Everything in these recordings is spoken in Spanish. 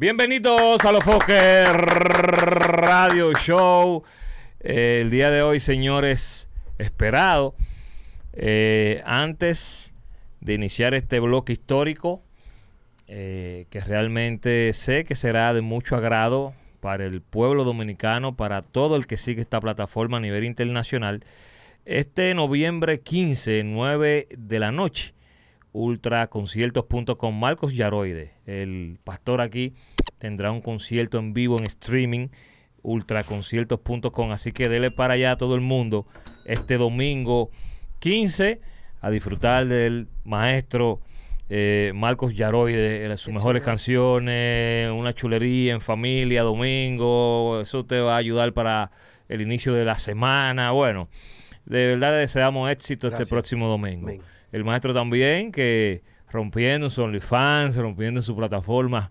Bienvenidos a los Fokker Radio Show. Eh, el día de hoy, señores, esperado. Eh, antes de iniciar este bloque histórico, eh, que realmente sé que será de mucho agrado para el pueblo dominicano, para todo el que sigue esta plataforma a nivel internacional, este noviembre 15, 9 de la noche, ultraconciertos.com. Marcos Yaroide, el pastor aquí, tendrá un concierto en vivo en streaming, ultraconciertos.com. Así que dele para allá a todo el mundo este domingo 15 a disfrutar del maestro eh, Marcos Yaroide, eh, sus mejores canciones, una chulería en familia, domingo. Eso te va a ayudar para el inicio de la semana. Bueno, de verdad deseamos éxito este próximo domingo el maestro también, que rompiendo su OnlyFans, rompiendo su plataforma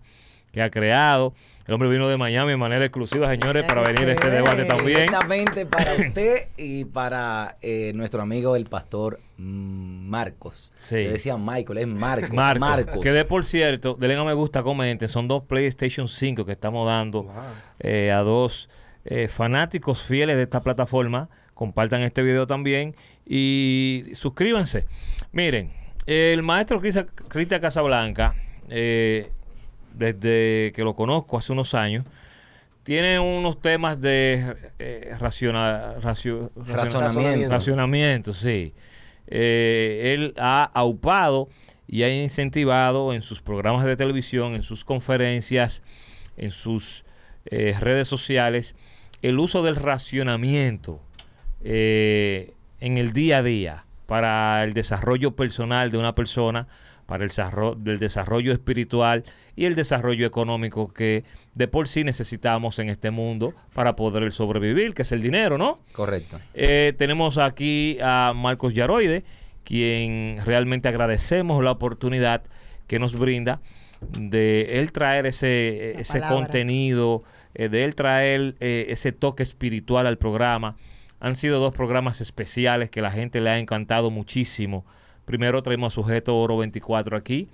que ha creado. El hombre vino de Miami de manera exclusiva, señores, para venir a este debate también. Exactamente para usted y para eh, nuestro amigo el pastor Marcos. Sí. decía Michael, es Marcos. Marcos. Que de por cierto, denle a me gusta, comenten. Son dos PlayStation 5 que estamos dando eh, a dos eh, fanáticos fieles de esta plataforma compartan este video también y suscríbanse. Miren, el maestro Cristian Casablanca, eh, desde que lo conozco hace unos años, tiene unos temas de eh, racionamiento. raciona, sí. Eh, él ha aupado y ha incentivado en sus programas de televisión, en sus conferencias, en sus redes sociales, el uso del racionamiento eh, en el día a día para el desarrollo personal de una persona, para el, desarrollo espiritual y el desarrollo económico que de por sí necesitamos en este mundo para poder sobrevivir, que es el dinero, ¿no? Correcto. Eh, tenemos aquí a Marcos Yaroide, quien realmente agradecemos la oportunidad que nos brinda de él traer ese, eh, ese contenido, de él traer ese toque espiritual al programa han sido dos programas especiales que la gente le ha encantado muchísimo. Primero traemos a Sujeto Oro 24 aquí,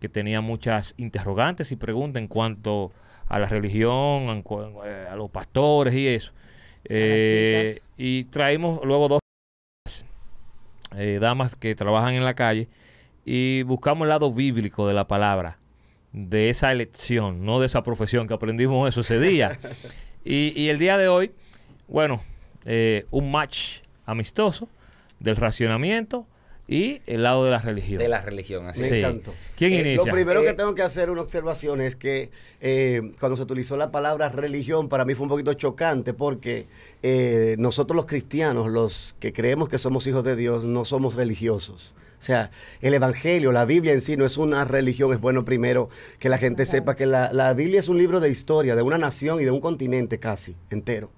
que tenía muchas interrogantes y preguntas en cuanto a la religión, eh, a los pastores y eso. Eh, y traemos luego dos eh, damas que trabajan en la calle y buscamos el lado bíblico de la palabra, de esa elección, no de esa profesión, que aprendimos eso ese día. y, y el día de hoy, bueno, eh, un match amistoso del racionamiento y el lado de la religión. De la religión, así. ¿Quién eh, Lo primero que eh, tengo que hacer una observación es que cuando se utilizó la palabra religión, para mí fue un poquito chocante porque nosotros los cristianos, los que creemos que somos hijos de Dios, no somos religiosos. O sea, el Evangelio, la Biblia en sí no es una religión, es bueno primero que la gente sepa que la, la Biblia es un libro de historia, de una nación y de un continente casi entero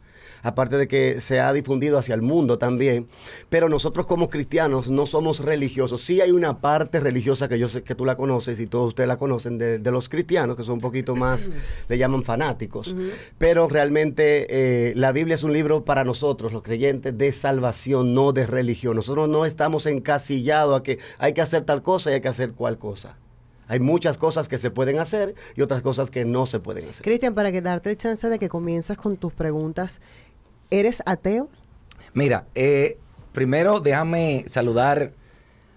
aparte de que se ha difundido hacia el mundo también, pero nosotros como cristianos no somos religiosos. Sí hay una parte religiosa que yo sé que tú la conoces y todos ustedes la conocen de, los cristianos, que son un poquito más, le llaman fanáticos, pero realmente eh, la Biblia es un libro para nosotros, los creyentes, de salvación, no de religión. Nosotros no estamos encasillados a que hay que hacer tal cosa y hay que hacer cual cosa. Hay muchas cosas que se pueden hacer y otras cosas que no se pueden hacer. Cristian, para que darte el chance de que comienzas con tus preguntas ¿Eres ateo? Mira, eh, primero déjame saludar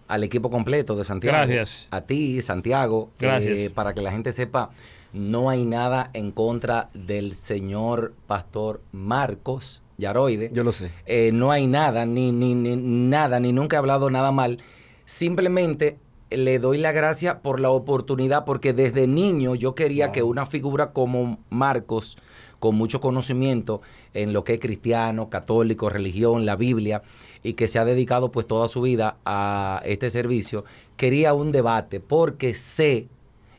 al equipo completo de Santiago. Gracias. A ti, Santiago. Eh, Gracias. para que la gente sepa, no hay nada en contra del señor Pastor Marcos Yaroide. Yo lo sé. Eh, no hay nada, ni, ni, nada, ni nunca he hablado nada mal. Simplemente le doy la gracia por la oportunidad, porque desde niño yo quería que una figura como Marcos con mucho conocimiento en lo que es cristiano, católico, religión, la Biblia, y que se ha dedicado pues toda su vida a este servicio, quería un debate porque sé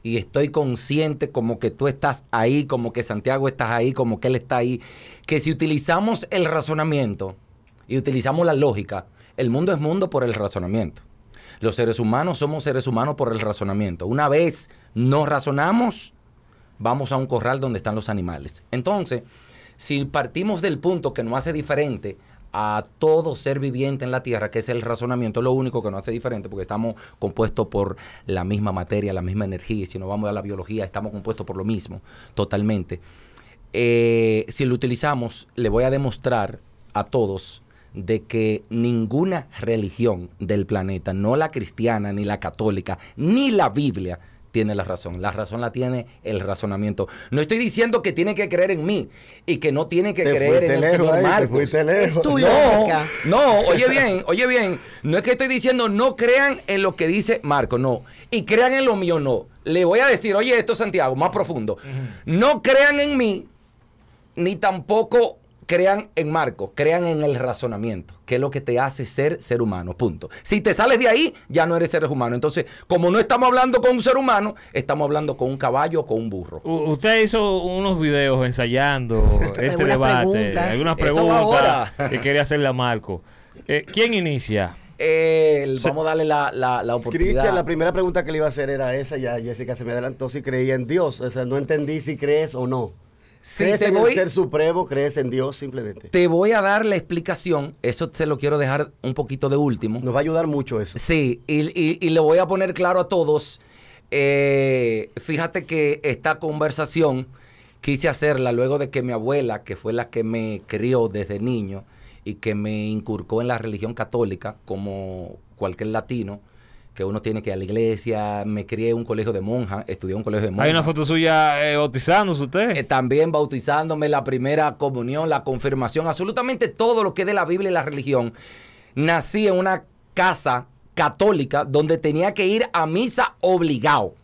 y estoy consciente como que tú estás ahí, como que Santiago estás ahí, como que él está ahí, que si utilizamos el razonamiento y utilizamos la lógica, el mundo es mundo por el razonamiento. Los seres humanos somos seres humanos por el razonamiento. Una vez no razonamos, vamos a un corral donde están los animales. Entonces, si partimos del punto que no hace diferente a todo ser viviente en la Tierra, que es el razonamiento, lo único que no hace diferente, porque estamos compuestos por la misma materia, la misma energía, y si nos vamos a la biología, estamos compuestos por lo mismo, totalmente. Eh, si lo utilizamos, le voy a demostrar a todos de que ninguna religión del planeta, no la cristiana, ni la católica, ni la Biblia, tiene la razón. La razón la tiene el razonamiento. No estoy diciendo que tiene que creer en mí y que no tiene que creer en el señor Marco. Es tu no, No, oye bien, oye bien. No es que estoy diciendo no crean en lo que dice Marco, no. Y crean en lo mío, no. Le voy a decir, oye, esto Santiago, más profundo. No crean en mí, ni tampoco crean en Marco crean en el razonamiento, que es lo que te hace ser ser humano, punto. Si te sales de ahí, ya no eres ser humano. Entonces, como no estamos hablando con un ser humano, estamos hablando con un caballo o con un burro. usted hizo unos videos ensayando este debate, algunas preguntas que quería hacerle a Marco. Eh, ¿Quién inicia? vamos a darle la, la, la oportunidad. Cristian, la primera pregunta que le iba a hacer era esa, ya Jessica se me adelantó si creía en Dios. O sea, no entendí si crees o no. ¿Crees en el ser supremo? ¿Crees en Dios simplemente? Te voy a dar la explicación. Eso se lo quiero dejar un poquito de último. Nos va a ayudar mucho eso. Sí, y, y, le voy a poner claro a todos. Eh, fíjate que esta conversación quise hacerla luego de que mi abuela, que fue la que me crió desde niño y que me inculcó en la religión católica como cualquier latino, que uno tiene que ir a la iglesia. Me crié en un colegio de monjas, estudié en un colegio de monjas. Hay una foto suya eh, bautizándose usted. Eh, también bautizándome, la primera comunión, la confirmación, absolutamente todo lo que es de la Biblia y la religión. Nací en una casa católica donde tenía que ir a misa obligado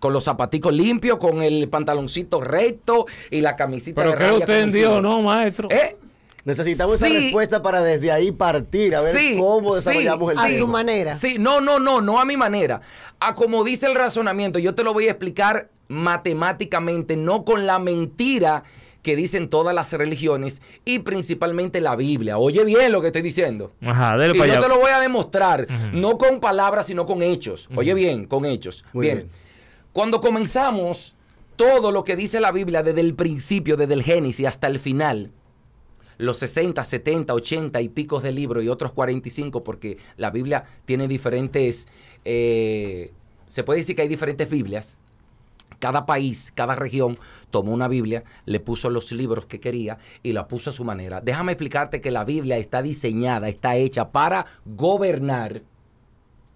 con los zapaticos limpios, con el pantaloncito recto y la camiseta. Pero creo usted en Dios, no, maestro. ¿Eh? Necesitamos esa respuesta para desde ahí partir, a ver cómo desarrollamos el tema. A su manera. Sí, no, no, no, no a mi manera. A como dice el razonamiento, yo te lo voy a explicar matemáticamente, no con la mentira que dicen todas las religiones y principalmente la Biblia. Oye bien lo que estoy diciendo. Ajá, yo te lo voy a demostrar, no con palabras, sino con hechos. Oye bien, con hechos. bien. Cuando comenzamos todo lo que dice la Biblia desde el principio, desde el Génesis hasta el final, los 60, 70, 80 y picos de libro y otros 45, porque la Biblia tiene diferentes, eh, se puede decir que hay diferentes Biblias. Cada país, cada región tomó una Biblia, le puso los libros que quería y la puso a su manera. Déjame explicarte que la Biblia está diseñada, está hecha para gobernar,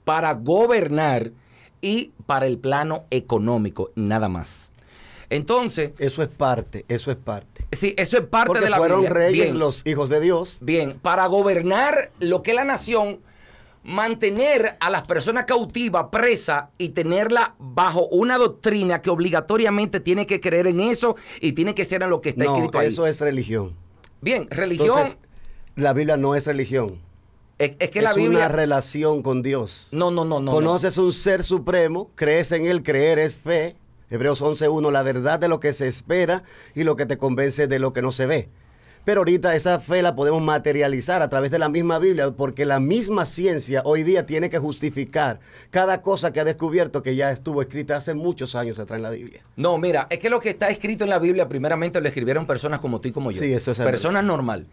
para gobernar y para el plano económico, nada más. Entonces. Eso es parte, eso es parte. Sí, eso es parte de la fueron reyes los hijos de Dios. Bien, para gobernar lo que es la nación, mantener a las personas cautivas, presas y tenerla bajo una doctrina que obligatoriamente tiene que creer en eso y tiene que ser a lo que está no, escrito eso es religión. Bien, religión. la Biblia no es religión. Es, que la Biblia. una relación con Dios. No, no, no, no. Conoces un ser supremo, crees en él, creer es fe. Hebreos 11.1, la verdad de lo que se espera y lo que te convence de lo que no se ve. Pero ahorita esa fe la podemos materializar a través de la misma Biblia, porque la misma ciencia hoy día tiene que justificar cada cosa que ha descubierto que ya estuvo escrita hace muchos años atrás en la Biblia. No, mira, es que lo que está escrito en la Biblia, primeramente lo escribieron personas como tú y como yo. Sí, eso es. Personas normal.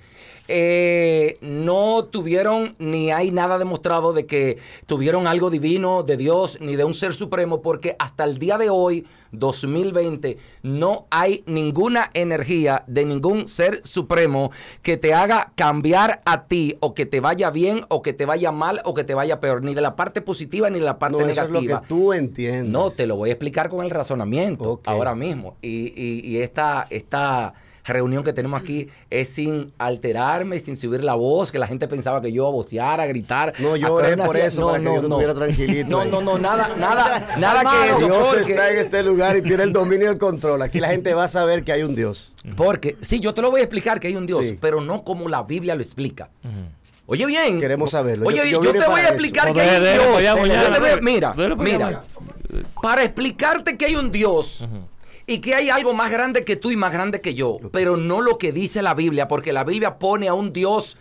Eh, no tuvieron ni hay nada demostrado de que tuvieron algo divino de Dios ni de un ser supremo, porque hasta el día de hoy, 2020, no hay ninguna energía de ningún ser supremo que te haga cambiar a ti o que te vaya bien o que te vaya mal o que te vaya peor, ni de la parte positiva ni de la parte negativa. es lo que tú entiendes. No, te lo voy a explicar con el razonamiento ahora mismo. Y, y esta, esta reunión que tenemos aquí es sin alterarme, sin subir la voz, que la gente pensaba que yo a iba a gritar. No, yo por eso, no, para que yo estuviera tranquilito. No, no, no, nada, nada, nada que eso. Dios está en este lugar y tiene el dominio y el control. Aquí la gente va a saber que hay un Dios. Porque, sí, yo te lo voy a explicar que hay un Dios, pero no como la Biblia lo explica. Oye bien. Queremos saberlo. Oye, yo, yo, te voy a explicar que hay un Dios. Mira, mira. Para explicarte que hay un Dios, y que hay algo más grande que tú y más grande que yo, pero no lo que dice la Biblia, porque la Biblia pone a un Dios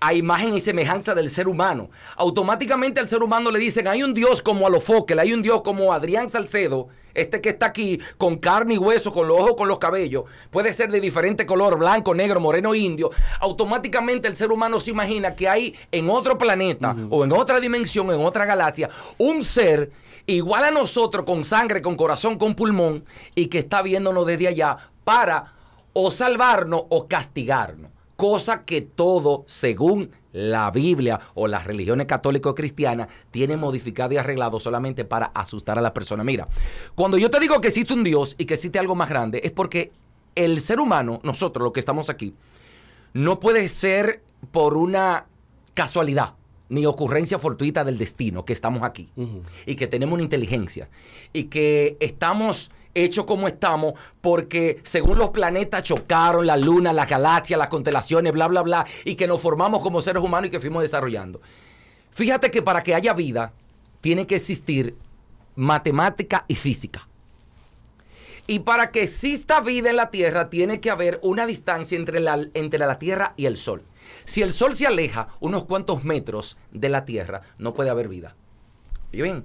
a imagen y semejanza del ser humano. Automáticamente al ser humano le dicen, hay un Dios como a hay un Dios como Adrián Salcedo, este que está aquí con carne y hueso, con los ojos, con los cabellos, puede ser de diferente color, blanco, negro, moreno, indio. Automáticamente el ser humano se imagina que hay en otro planeta o en otra dimensión, en otra galaxia, un ser igual a nosotros, con sangre, con corazón, con pulmón, y que está viéndonos desde allá para o salvarnos o castigarnos. Cosa que todo, según la Biblia o las religiones católico-cristianas, tiene modificado y arreglado solamente para asustar a la persona. Mira, cuando yo te digo que existe un Dios y que existe algo más grande, es porque el ser humano, nosotros los que estamos aquí, no puede ser por una casualidad ni ocurrencia fortuita del destino que estamos aquí y que tenemos una inteligencia y que estamos hechos como estamos porque según los planetas chocaron la luna, la galaxia, las constelaciones, bla, bla, bla, y que nos formamos como seres humanos y que fuimos desarrollando. Fíjate que para que haya vida tiene que existir matemática y física. Y para que exista vida en la Tierra tiene que haber una distancia entre la, entre la Tierra y el Sol. Si el Sol se aleja unos cuantos metros de la Tierra, no puede haber vida. ¿Y bien?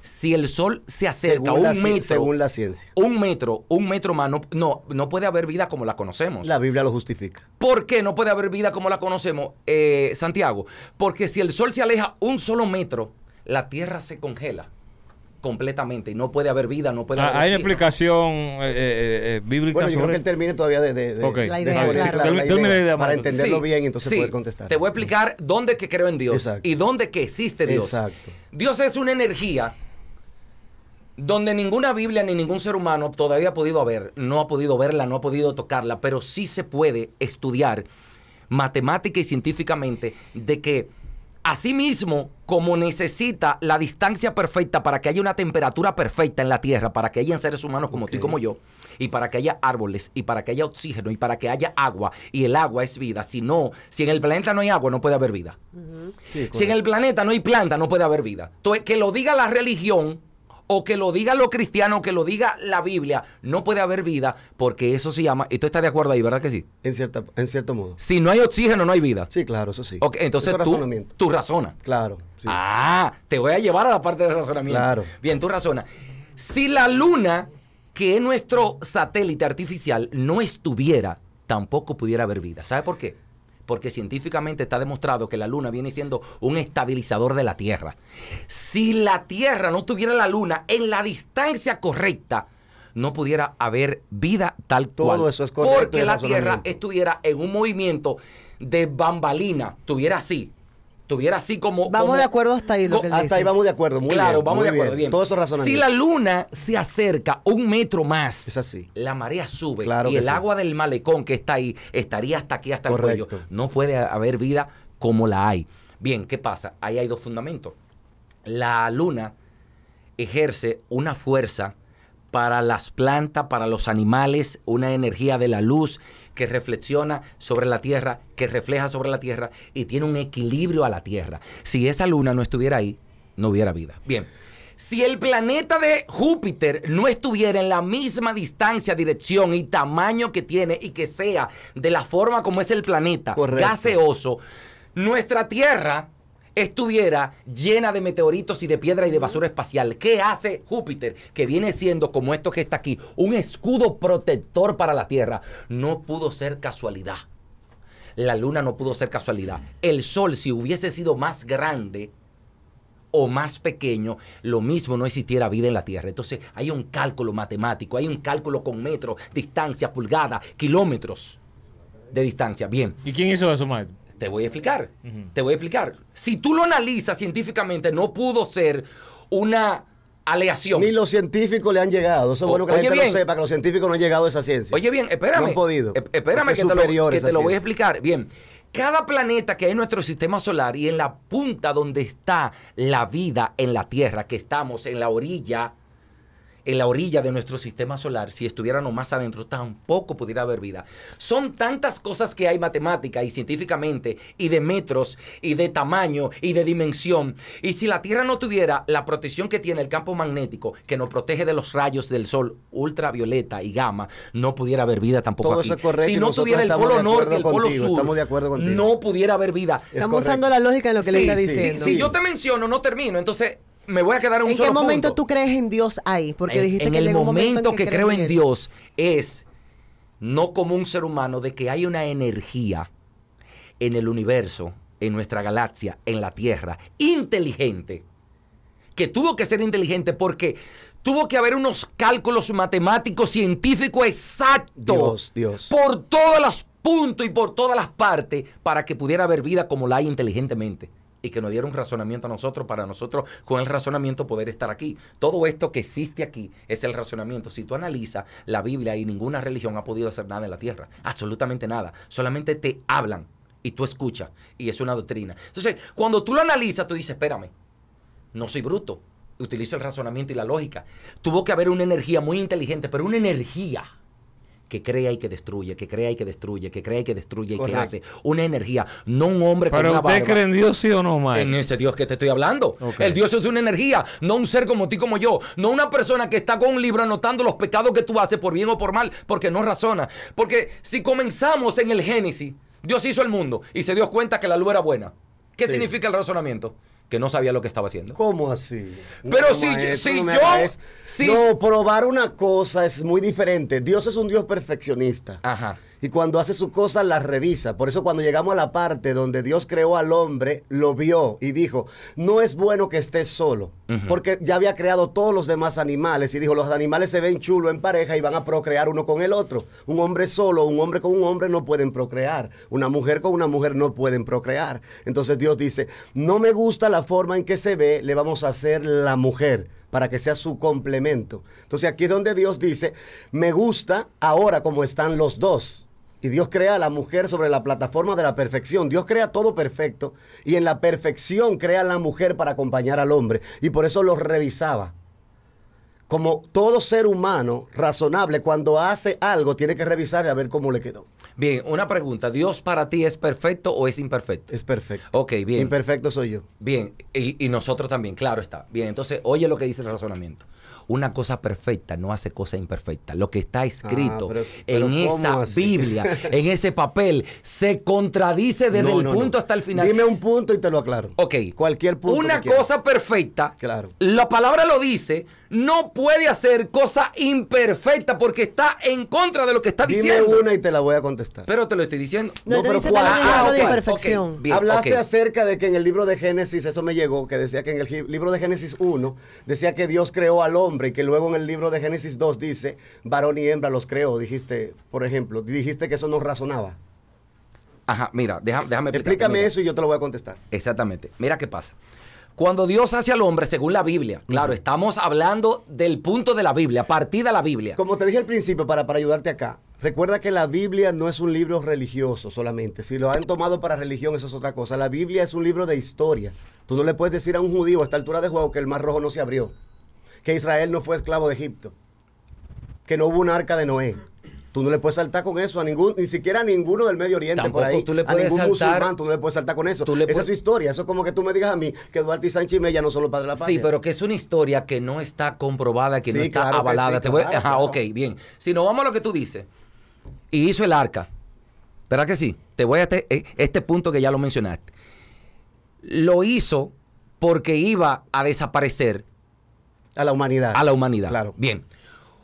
Si el Sol se acerca un metro, según la ciencia, un metro, un metro más, no, no, puede haber vida como la conocemos. La Biblia lo justifica. ¿Por qué no puede haber vida como la conocemos, eh, Santiago? Porque si el Sol se aleja un solo metro, la Tierra se congela completamente y no puede haber vida, no puede ah, haber. Hay explicación bíblica eh, eh, eh, bíblica. Bueno, yo creo que él termine todavía de, de, la idea, para entenderlo bien entonces contestar. Te voy a explicar dónde que creo en Dios y dónde que existe Dios. Exacto. Dios es una energía donde ninguna Biblia ni ningún ser humano todavía ha podido ver, no ha podido verla, no ha podido tocarla, pero sí se puede estudiar matemática y científicamente de que Asimismo, como necesita la distancia perfecta para que haya una temperatura perfecta en la Tierra, para que haya seres humanos como tú y como yo, y para que haya árboles, y para que haya oxígeno, y para que haya agua, y el agua es vida. Si no, si en el planeta no hay agua, no puede haber vida. si en el planeta no hay planta, no puede haber vida. Entonces, que lo diga la religión, o que lo diga lo cristiano, o que lo diga la Biblia, no puede haber vida porque eso se llama, y tú estás de acuerdo ahí, ¿verdad que sí? En, cierta, en cierto modo. Si no hay oxígeno, no hay vida. Sí, claro, eso sí. Okay, entonces tú, tú razonas. Claro. Ah, te voy a llevar a la parte del razonamiento. Claro. Bien, tú razona. Si la luna, que es nuestro satélite artificial, no estuviera, tampoco pudiera haber vida. ¿Sabe por qué? porque científicamente está demostrado que la luna viene siendo un estabilizador de la Tierra. Si la Tierra no tuviera la luna en la distancia correcta, no pudiera haber vida tal cual. Todo eso es correcto. Porque la Tierra estuviera en un movimiento de bambalina, estuviera así, Tuviera así como. Vamos de acuerdo hasta ahí. Lo hasta ahí vamos de acuerdo, muy Claro, vamos de acuerdo. Bien. Todo eso Si la luna se acerca un metro más, es así. la marea sube y el agua del malecón que está ahí estaría hasta aquí, hasta el cuello. No puede haber vida como la hay. Bien, ¿qué pasa? Ahí hay dos fundamentos. La luna ejerce una fuerza para las plantas, para los animales, una energía de la luz que reflexiona sobre la Tierra, que refleja sobre la Tierra y tiene un equilibrio a la Tierra. Si esa luna no estuviera ahí, no hubiera vida. Bien. Si el planeta de Júpiter no estuviera en la misma distancia, dirección y tamaño que tiene y que sea de la forma como es el planeta gaseoso, nuestra Tierra estuviera llena de meteoritos y de piedra y de basura espacial. ¿Qué hace Júpiter? Que viene siendo, como esto que está aquí, un escudo protector para la Tierra. No pudo ser casualidad. La luna no pudo ser casualidad. El sol, si hubiese sido más grande o más pequeño, lo mismo no existiera vida en la Tierra. Entonces hay un cálculo matemático, hay un cálculo con metros, distancia, pulgada, kilómetros de distancia. Bien. ¿Y quién hizo eso, maestro? Te voy a explicar. Te voy a explicar. Si tú lo analizas científicamente, no pudo ser una aleación. Ni los científicos le han llegado. Eso es bueno que la gente lo sepa, que los científicos no han llegado a esa ciencia. Oye, bien, espérame. No podido. Espérame que te, lo, que te lo voy a explicar. Bien. Cada planeta que hay en nuestro sistema solar y en la punta donde está la vida en la Tierra, que estamos en la orilla en la orilla de nuestro sistema solar, si estuvieran más adentro, tampoco pudiera haber vida. Son tantas cosas que hay matemática y científicamente, y de metros, y de tamaño, y de dimensión. Y si la Tierra no tuviera la protección que tiene el campo magnético, que nos protege de los rayos del sol ultravioleta y gamma, no pudiera haber vida tampoco. si no tuviera el polo norte, el polo sur, no pudiera haber vida. estamos usando la lógica de lo que le está diciendo. Si yo te menciono, no termino. Entonces, me voy a quedar en un ¿En qué momento tú crees en Dios ahí? Porque dijiste que el momento, en que, que creo en Dios es no como un ser humano de que hay una energía en el universo, en nuestra galaxia, en la Tierra, inteligente, que tuvo que ser inteligente porque tuvo que haber unos cálculos matemáticos científicos exactos Dios, Dios. por todos los puntos y por todas las partes para que pudiera haber vida como la hay inteligentemente y que nos diera un razonamiento a nosotros para nosotros con el razonamiento poder estar aquí. Todo esto que existe aquí es el razonamiento. Si tú analizas la Biblia y ninguna religión ha podido hacer nada en la tierra, absolutamente nada, solamente te hablan y tú escuchas y es una doctrina. Entonces, cuando tú lo analizas, tú dices, espérame, no soy bruto, utilizo el razonamiento y la lógica. Tuvo que haber una energía muy inteligente, pero una energía que crea y que destruye, que crea y que destruye, que crea y que destruye y que hace. Una energía, no un hombre ¿Para con ¿Usted cree en Dios sí o no, Mike? En ese Dios que te estoy hablando. El Dios es una energía, no un ser como ti, como yo. No una persona que está con un libro anotando los pecados que tú haces, por bien o por mal, porque no razona. Porque si comenzamos en el Génesis, Dios hizo el mundo y se dio cuenta que la luz era buena. ¿Qué significa el razonamiento? que no sabía lo que estaba haciendo. ¿Cómo así? Pero si, si yo... No, probar una cosa es muy diferente. Dios es un Dios perfeccionista. Ajá y cuando hace su cosa, las revisa. Por eso cuando llegamos a la parte donde Dios creó al hombre, lo vio y dijo, no es bueno que estés solo, porque ya había creado todos los demás animales y dijo, los animales se ven chulos en pareja y van a procrear uno con el otro. Un hombre solo, un hombre con un hombre no pueden procrear, una mujer con una mujer no pueden procrear. Entonces Dios dice, no me gusta la forma en que se ve, le vamos a hacer la mujer para que sea su complemento. Entonces aquí es donde Dios dice, me gusta ahora como están los dos. Y Dios crea a la mujer sobre la plataforma de la perfección. Dios crea todo perfecto y en la perfección crea a la mujer para acompañar al hombre. Y por eso lo revisaba. Como todo ser humano razonable, cuando hace algo, tiene que revisar y a ver cómo le quedó. Bien, una pregunta. ¿Dios para ti es perfecto o es imperfecto? Es perfecto. Ok, bien. Imperfecto soy yo. Bien, y, y nosotros también, claro está. Bien, entonces oye lo que dice el razonamiento una cosa perfecta no hace cosa imperfecta. Lo que está ah, escrito en esa Biblia, en ese papel, se contradice desde el punto hasta el final. Dime un punto y te lo aclaro. Ok. Cualquier punto. Una cosa perfecta. Claro. La palabra lo dice, no puede hacer cosa imperfecta porque está en contra de lo que está diciendo. Dime una y te la voy a contestar. Pero te lo estoy diciendo. No, pero cuál. Ah, Hablaste acerca de que en el libro de Génesis, eso me llegó, que decía que en el libro de Génesis 1 decía que Dios creó al hombre y que luego en el libro de Génesis 2 dice, varón y hembra los creó, dijiste, por ejemplo, dijiste que eso no razonaba. Ajá, mira, déjame, déjame Explícame eso y yo te lo voy a contestar. Exactamente. Mira qué pasa. Cuando Dios hace al hombre, según la Biblia, claro, estamos hablando del punto de la Biblia, partida la Biblia. Como te dije al principio, para, para ayudarte acá, recuerda que la Biblia no es un libro religioso solamente. Si lo han tomado para religión, eso es otra cosa. La Biblia es un libro de historia. Tú no le puedes decir a un judío a esta altura de juego que el Mar Rojo no se abrió, que Israel no fue esclavo de Egipto, que no hubo un arca de Noé. Tú no le puedes saltar con eso a ningún, ni siquiera a ninguno del Medio Oriente por ahí. Tú le puedes a ningún musulmán tú no le puedes saltar con eso. Esa es su historia. Eso es como que tú me digas a mí que Duarte y Sánchez y Mella no son los padres de la patria. Sí, pero que es una historia que no está comprobada, que no está avalada. Te voy, ajá, ok, bien. Si nos vamos a lo que tú dices, y hizo el arca, ¿verdad que sí? Te voy a este, eh, este punto que ya lo mencionaste. Lo hizo porque iba a desaparecer. A la humanidad. A la humanidad. Claro. Bien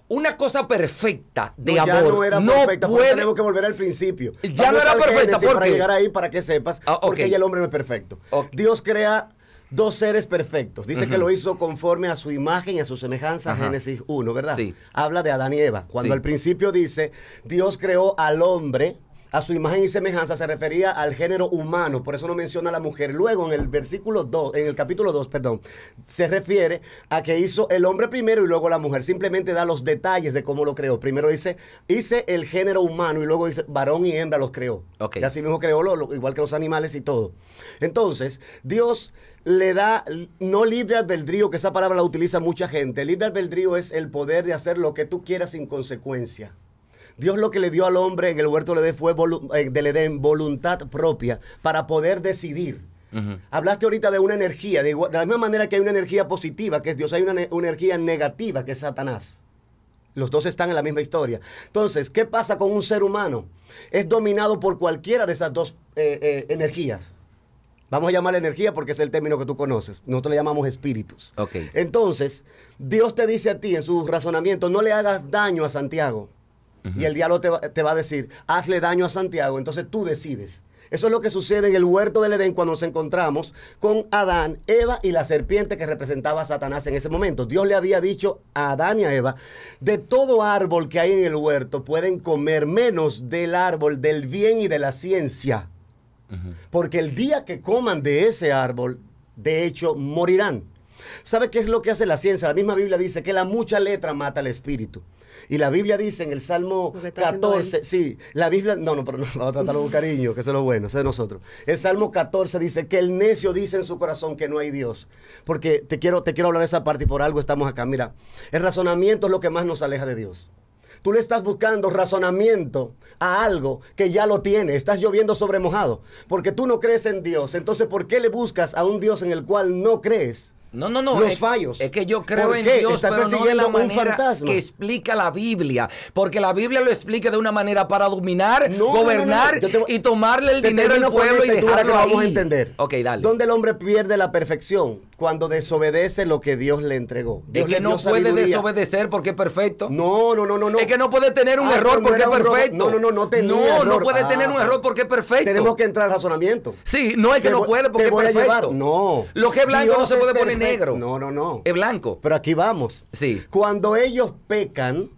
una cosa perfecta de no, amor. Ya no era perfecta, puede... tenemos que volver al principio. Ya no era perfecta, ¿por Para llegar ahí, para que sepas, ah, porque ya el hombre no es perfecto. Dios crea dos seres perfectos. Dice que lo hizo conforme a su imagen y a su semejanza, Génesis 1, ¿verdad? Habla de Adán y Eva. Cuando al principio dice, Dios creó al hombre a su imagen y semejanza se refería al género humano, por eso no menciona a la mujer. Luego en el versículo 2, en el capítulo 2, perdón, se refiere a que hizo el hombre primero y luego la mujer. Simplemente da los detalles de cómo lo creó. Primero dice, hice el género humano y luego dice, varón y hembra los creó. Y así mismo creó, lo, igual que los animales y todo. Entonces, Dios le da no libre albedrío, que esa palabra la utiliza mucha gente. libre albedrío es el poder de hacer lo que tú quieras sin consecuencia. Dios lo que le dio al hombre en el huerto le fue le eh, Edén voluntad propia para poder decidir. Hablaste ahorita de una energía, de, la misma manera que hay una energía positiva, que es Dios, hay una, energía negativa, que es Satanás. Los dos están en la misma historia. Entonces, ¿qué pasa con un ser humano? Es dominado por cualquiera de esas dos eh, eh, energías. Vamos a llamar energía porque es el término que tú conoces. Nosotros le llamamos espíritus. Okay. Entonces, Dios te dice a ti en su razonamiento, no le hagas daño a Santiago. Y el diablo te va, a decir, hazle daño a Santiago, entonces tú decides. Eso es lo que sucede en el huerto del Edén cuando nos encontramos con Adán, Eva y la serpiente que representaba a Satanás en ese momento. Dios le había dicho a Adán y a Eva, de todo árbol que hay en el huerto pueden comer menos del árbol del bien y de la ciencia. Porque el día que coman de ese árbol, de hecho, morirán. ¿Sabe qué es lo que hace la ciencia? La misma Biblia dice que la mucha letra mata al espíritu. Y la Biblia dice en el Salmo 14, sí, la Biblia, no, no, pero no, vamos a tratarlo con cariño, que eso es lo bueno, eso es de nosotros. El Salmo 14 dice que el necio dice en su corazón que no hay Dios. Porque te quiero, te quiero hablar de esa parte y por algo estamos acá. Mira, el razonamiento es lo que más nos aleja de Dios. Tú le estás buscando razonamiento a algo que ya lo tiene. Estás lloviendo sobre mojado. Porque tú no crees en Dios. Entonces, ¿por qué le buscas a un Dios en el cual no crees? No, no, no. Los fallos. Es que yo creo en Dios, pero no de la manera que explica la Biblia. Porque la Biblia lo explica de una manera para dominar, gobernar y tomarle el dinero al pueblo y dejarlo que vamos a entender. Ok, dale. ¿Dónde el hombre pierde la perfección? Cuando desobedece lo que Dios le entregó. es que no puede desobedecer porque es perfecto. No, no, no, no. Es que no puede tener un ah, error porque es perfecto. No, no, no, no No, puede tener ah, un error porque es perfecto. Tenemos que entrar al razonamiento. Sí, no es que no puede porque es perfecto. No. Lo que es blanco no se puede poner negro. No, no, no. Es blanco. Pero aquí vamos. Sí. Cuando ellos pecan,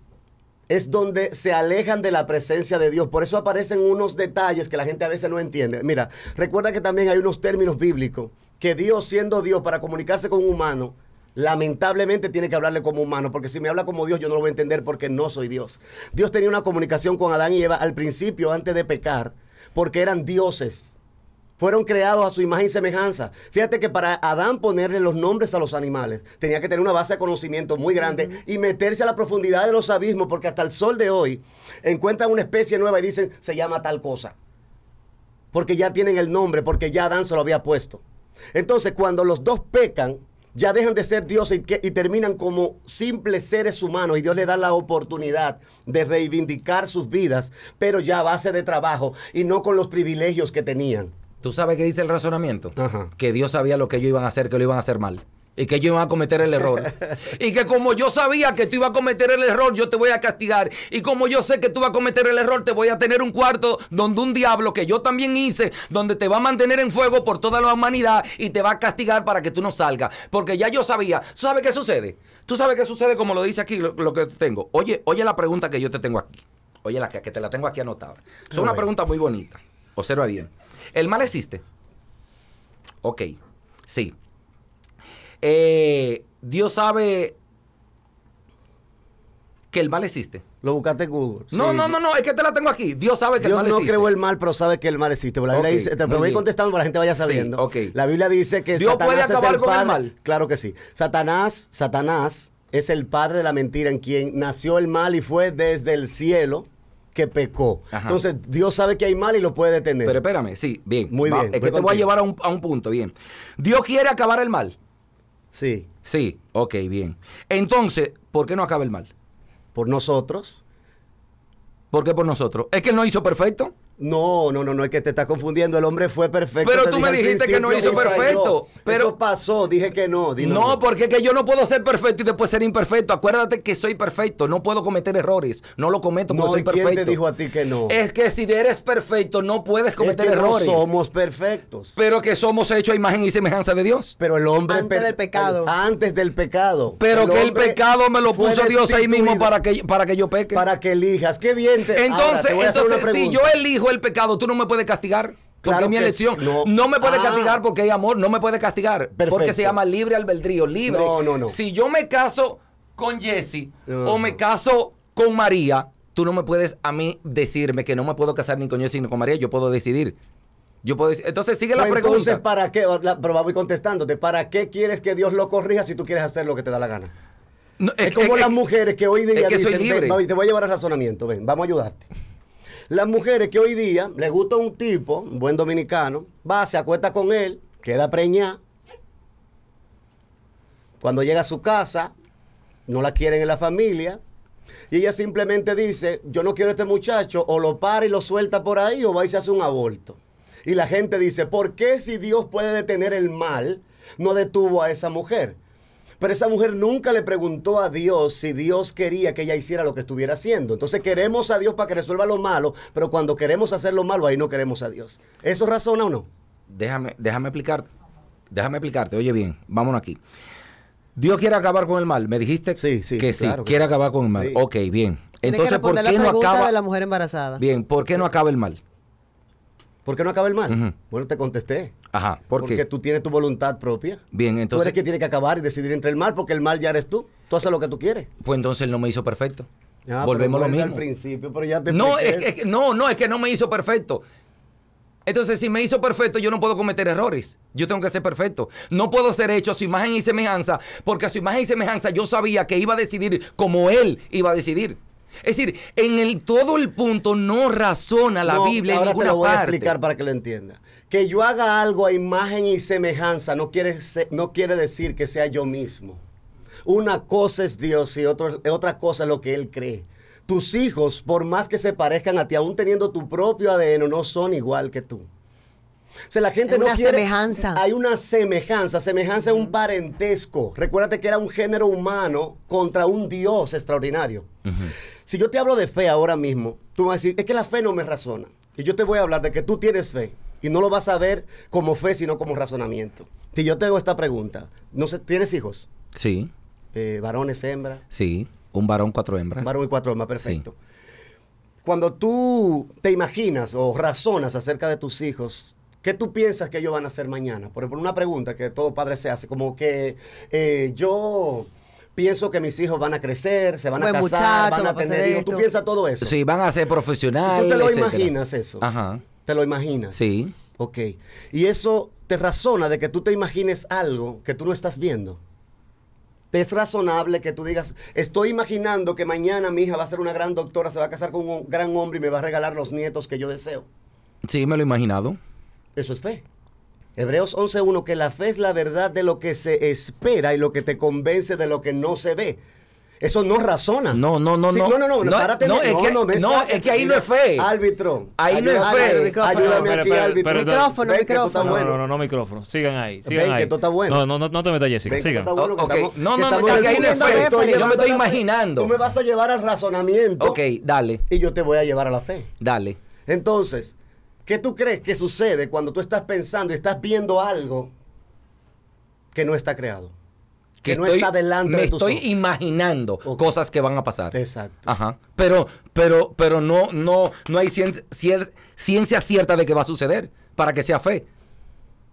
es donde se alejan de la presencia de Dios. Por eso aparecen unos detalles que la gente a veces no entiende. Mira, recuerda que también hay unos términos bíblicos que Dios, siendo Dios, para comunicarse con un humano, lamentablemente tiene que hablarle como humano, porque si me habla como Dios yo no lo voy a entender porque no soy Dios. Dios tenía una comunicación con Adán y Eva al principio, antes de pecar, porque eran dioses fueron creados a su imagen y semejanza. Fíjate que para Adán ponerle los nombres a los animales, tenía que tener una base de conocimiento muy grande y meterse a la profundidad de los abismos, porque hasta el sol de hoy encuentran una especie nueva y dicen, se llama tal cosa. Porque ya tienen el nombre, porque ya Adán se lo había puesto. Entonces, cuando los dos pecan, ya dejan de ser dioses y, y, terminan como simples seres humanos y Dios les da la oportunidad de reivindicar sus vidas, pero ya a base de trabajo y no con los privilegios que tenían. ¿Tú sabes qué dice el razonamiento? Que Dios sabía lo que ellos iban a hacer, que lo iban a hacer mal. Y que ellos iban a cometer el error. Y que como yo sabía que tú ibas a cometer el error, yo te voy a castigar. Y como yo sé que tú vas a cometer el error, te voy a tener un cuarto donde un diablo que yo también hice, donde te va a mantener en fuego por toda la humanidad y te va a castigar para que tú no salgas. Porque ya yo sabía. ¿Tú sabes qué sucede? ¿Tú sabes qué sucede como lo dice aquí lo, que tengo? Oye, oye la pregunta que yo te tengo aquí. Oye la que, te la tengo aquí anotada. Es una pregunta muy bonita. Observa bien. El mal existe. Ok, sí. Eh, Dios sabe que el mal existe. Lo buscaste en Google. No, no, no, no, es que te la tengo aquí. Dios sabe que el mal existe. Yo no creo el mal, pero sabe que el mal existe. La voy contestando para que la gente vaya sabiendo. La Biblia dice que Satanás puede es el mal. Claro que sí. Satanás, Satanás es el padre de la mentira en quien nació el mal y fue desde el cielo pecó. Entonces, Dios sabe que hay mal y lo puede detener. Pero espérame, sí, bien. Muy bien. Es que te voy a llevar a un, a un punto, bien. Dios quiere acabar el mal. Sí. Sí, ok, bien. Entonces, ¿por qué no acaba el mal? Por nosotros. ¿Por qué por nosotros? ¿Es que él no hizo perfecto? No, no, no, no, es que te estás confundiendo. El hombre fue perfecto. Pero tú me dijiste que no hizo perfecto. Pero Eso pasó, dije que no. no, porque que yo no puedo ser perfecto y después ser imperfecto. Acuérdate que soy perfecto, no puedo cometer errores. No lo cometo porque soy perfecto. te dijo a ti que no? Es que si eres perfecto no puedes cometer errores. No somos perfectos. Pero que somos hechos a imagen y semejanza de Dios. Pero el hombre antes del pecado. Antes del pecado. Pero que el pecado me lo puso Dios ahí mismo para que para que yo peque. Para que elijas. Qué bien te Entonces, entonces si yo elijo el pecado, tú no me puedes castigar. Porque es mi elección. no. me puedes ah. castigar porque hay amor, no me puedes castigar. Porque se llama libre albedrío, libre. No, no, no. Si yo me caso con Jesse o me caso con María, tú no me puedes a mí decirme que no me puedo casar ni con Jesse ni con María, yo puedo decidir. Yo puedo entonces sigue la pregunta. Entonces, ¿para qué? pero voy contestándote. ¿Para qué quieres que Dios lo corrija si tú quieres hacer lo que te da la gana? es, como las mujeres que hoy día que te voy a llevar al razonamiento, ven, vamos a ayudarte. Las mujeres que hoy día le gusta un tipo, un buen dominicano, va, se acuesta con él, queda preñada. Cuando llega a su casa, no la quieren en la familia. Y ella simplemente dice, yo no quiero a este muchacho, o lo para y lo suelta por ahí, o va y se hace un aborto. Y la gente dice, ¿por qué si Dios puede detener el mal, no detuvo a esa mujer? Pero esa mujer nunca le preguntó a Dios si Dios quería que ella hiciera lo que estuviera haciendo. Entonces queremos a Dios para que resuelva lo malo, pero cuando queremos hacer lo malo, ahí no queremos a Dios. ¿Eso razona o no? Déjame, déjame explicarte. Déjame explicarte. Oye bien, vámonos aquí. Dios quiere acabar con el mal. Me dijiste sí, sí, que sí, quiere acabar con el mal. Ok, bien. Entonces, ¿por qué no acaba de la mujer embarazada? Bien, ¿por qué no acaba el mal? ¿Por qué no acaba el mal? Bueno, te contesté. Ajá. porque tú tienes tu voluntad propia. Bien, entonces. Tú eres que tiene que acabar y decidir entre el mal, porque el mal ya eres tú. Tú haces lo que tú quieres. Pues entonces él no me hizo perfecto. Ah, Volvemos a lo mismo. Al principio, no, es que, no, no, es que no me hizo perfecto. Entonces, si me hizo perfecto, yo no puedo cometer errores. Yo tengo que ser perfecto. No puedo ser hecho a su imagen y semejanza, porque a su imagen y semejanza yo sabía que iba a decidir como él iba a decidir. Es decir, en el, todo el punto no razona la Biblia en ninguna voy a explicar para que lo entienda. Que yo haga algo a imagen y semejanza no quiere, no quiere decir que sea yo mismo. Una cosa es Dios y otra cosa es lo que Él cree. Tus hijos, por más que se parezcan a ti, aún teniendo tu propio ADN, no son igual que tú. O la gente semejanza. Hay una semejanza. Semejanza es un parentesco. Recuérdate que era un género humano contra un Dios extraordinario. Si yo te hablo de fe ahora mismo, tú vas a decir, es que la fe no me razona. Y yo te voy a hablar de que tú tienes fe. Y no lo vas a ver como fe, sino como razonamiento. Si yo te hago esta pregunta, no ¿tienes hijos? Sí. Eh, ¿Varones, hembras? Sí, un varón, cuatro hembras. Un varón y cuatro hembras, perfecto. Cuando tú te imaginas o razonas acerca de tus hijos, ¿Qué tú piensas que ellos van a hacer mañana? Por ejemplo, una pregunta que todo padre se hace, como que eh, yo pienso que mis hijos van a crecer, se van a casar, van a tener hijos. ¿Tú piensas todo eso? Sí, van a ser profesionales. ¿Tú te lo imaginas eso? Ajá. Te lo imaginas. Sí. Ok. Y eso te razona de que tú te imagines algo que tú no estás viendo. Es razonable que tú digas, estoy imaginando que mañana mi hija va a ser una gran doctora, se va a casar con un gran hombre y me va a regalar los nietos que yo deseo. Sí, me lo he imaginado. Eso es fe. Hebreos 11.1, que la fe es la verdad de lo que se espera y lo que te convence de lo que no se ve. Eso no razona. No, no, no, no. No, no, no, no, No, es que, ahí no es fe. Árbitro. Ahí no es fe. Ayúdame aquí, árbitro. Micrófono, micrófono. No, no, no, no, micrófono. Sigan ahí, sigan ahí. que está bueno. No, no, no te metas, Jessica, sigan. No, no, no, que ahí no es fe. Yo me estoy imaginando. Tú me vas a llevar al razonamiento. Ok, dale. Y yo te voy a llevar a la fe. Dale. Entonces, ¿qué tú crees que sucede cuando tú estás pensando y estás viendo algo que no está creado? que, no está delante me estoy imaginando cosas que van a pasar. Exacto. Ajá. Pero, pero, pero no, no, no hay ciencia cierta de que va a suceder para que sea fe.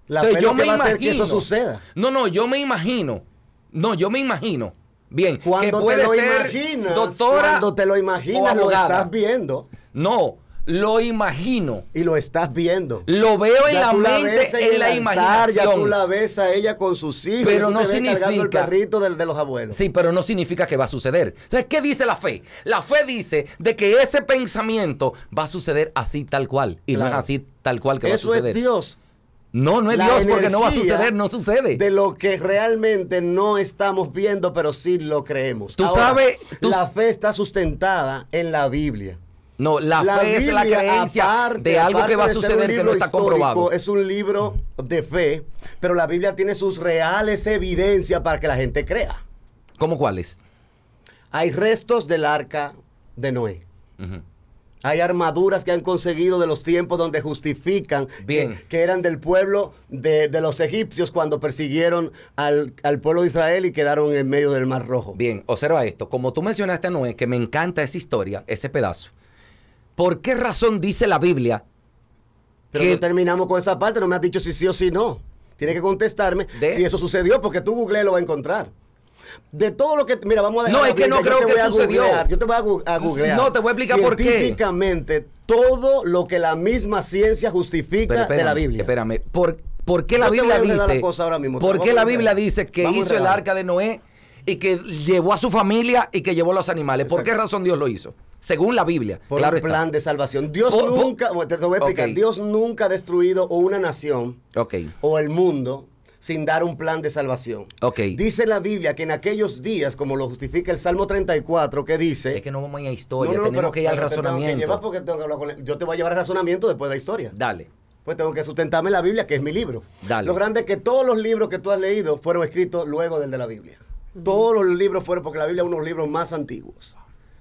La fe que va a eso suceda. No, no, yo me imagino. No, yo me imagino. Bien, cuando puede te lo imaginas, doctora cuando te lo imaginas, lo estás viendo. No, lo imagino. Y lo estás viendo. Lo veo en la mente, en, la imaginación. Ya tú la ves a ella con sus hijos. Pero no significa. el carrito de los abuelos. Sí, pero no significa que va a suceder. Entonces, ¿qué dice la fe? La fe dice de que ese pensamiento va a suceder así tal cual. Y no es así tal cual que va a suceder. Eso es Dios. No, no es Dios porque no va a suceder, no sucede. De lo que realmente no estamos viendo, pero sí lo creemos. Tú sabes. La fe está sustentada en la Biblia. No, la, fe es la creencia de algo que va a suceder que no está comprobado. Es un libro de fe, pero la Biblia tiene sus reales evidencias para que la gente crea. ¿Cómo cuáles? Hay restos del arca de Noé. Hay armaduras que han conseguido de los tiempos donde justifican Que, eran del pueblo de, los egipcios cuando persiguieron al, al, pueblo de Israel y quedaron en medio del Mar Rojo. Bien, observa esto. Como tú mencionaste a Noé, que me encanta esa historia, ese pedazo. ¿Por qué razón dice la Biblia? Pero que no terminamos con esa parte, no me has dicho si sí o si no. Tienes que contestarme si eso sucedió, porque tú Google lo va a encontrar. De todo lo que. Mira, vamos a dejar. No, es que no creo que sucedió. yo te voy a, googlear. No, te voy a explicar por qué. Científicamente, todo lo que la misma ciencia justifica de la Biblia. Espérame, ¿por, por qué la Biblia dice. ¿Por qué la Biblia dice que hizo el arca de Noé y que llevó a su familia y que llevó a los animales? ¿Por qué razón Dios lo hizo? según la Biblia. Por un plan de salvación. Dios oh, oh. nunca, Dios nunca ha destruido una nación o el mundo sin dar un plan de salvación. Ok Dice la Biblia que en aquellos días, como lo justifica el Salmo 34, que dice... Es que no vamos a ir a historia, no, tenemos que ir al razonamiento. yo te voy a llevar al razonamiento después de la historia. Dale. Pues tengo que sustentarme la Biblia, que es mi libro. Dale. Lo grande es que todos los libros que tú has leído fueron escritos luego del de la Biblia. Todos los libros fueron, porque la Biblia es uno de los libros más antiguos.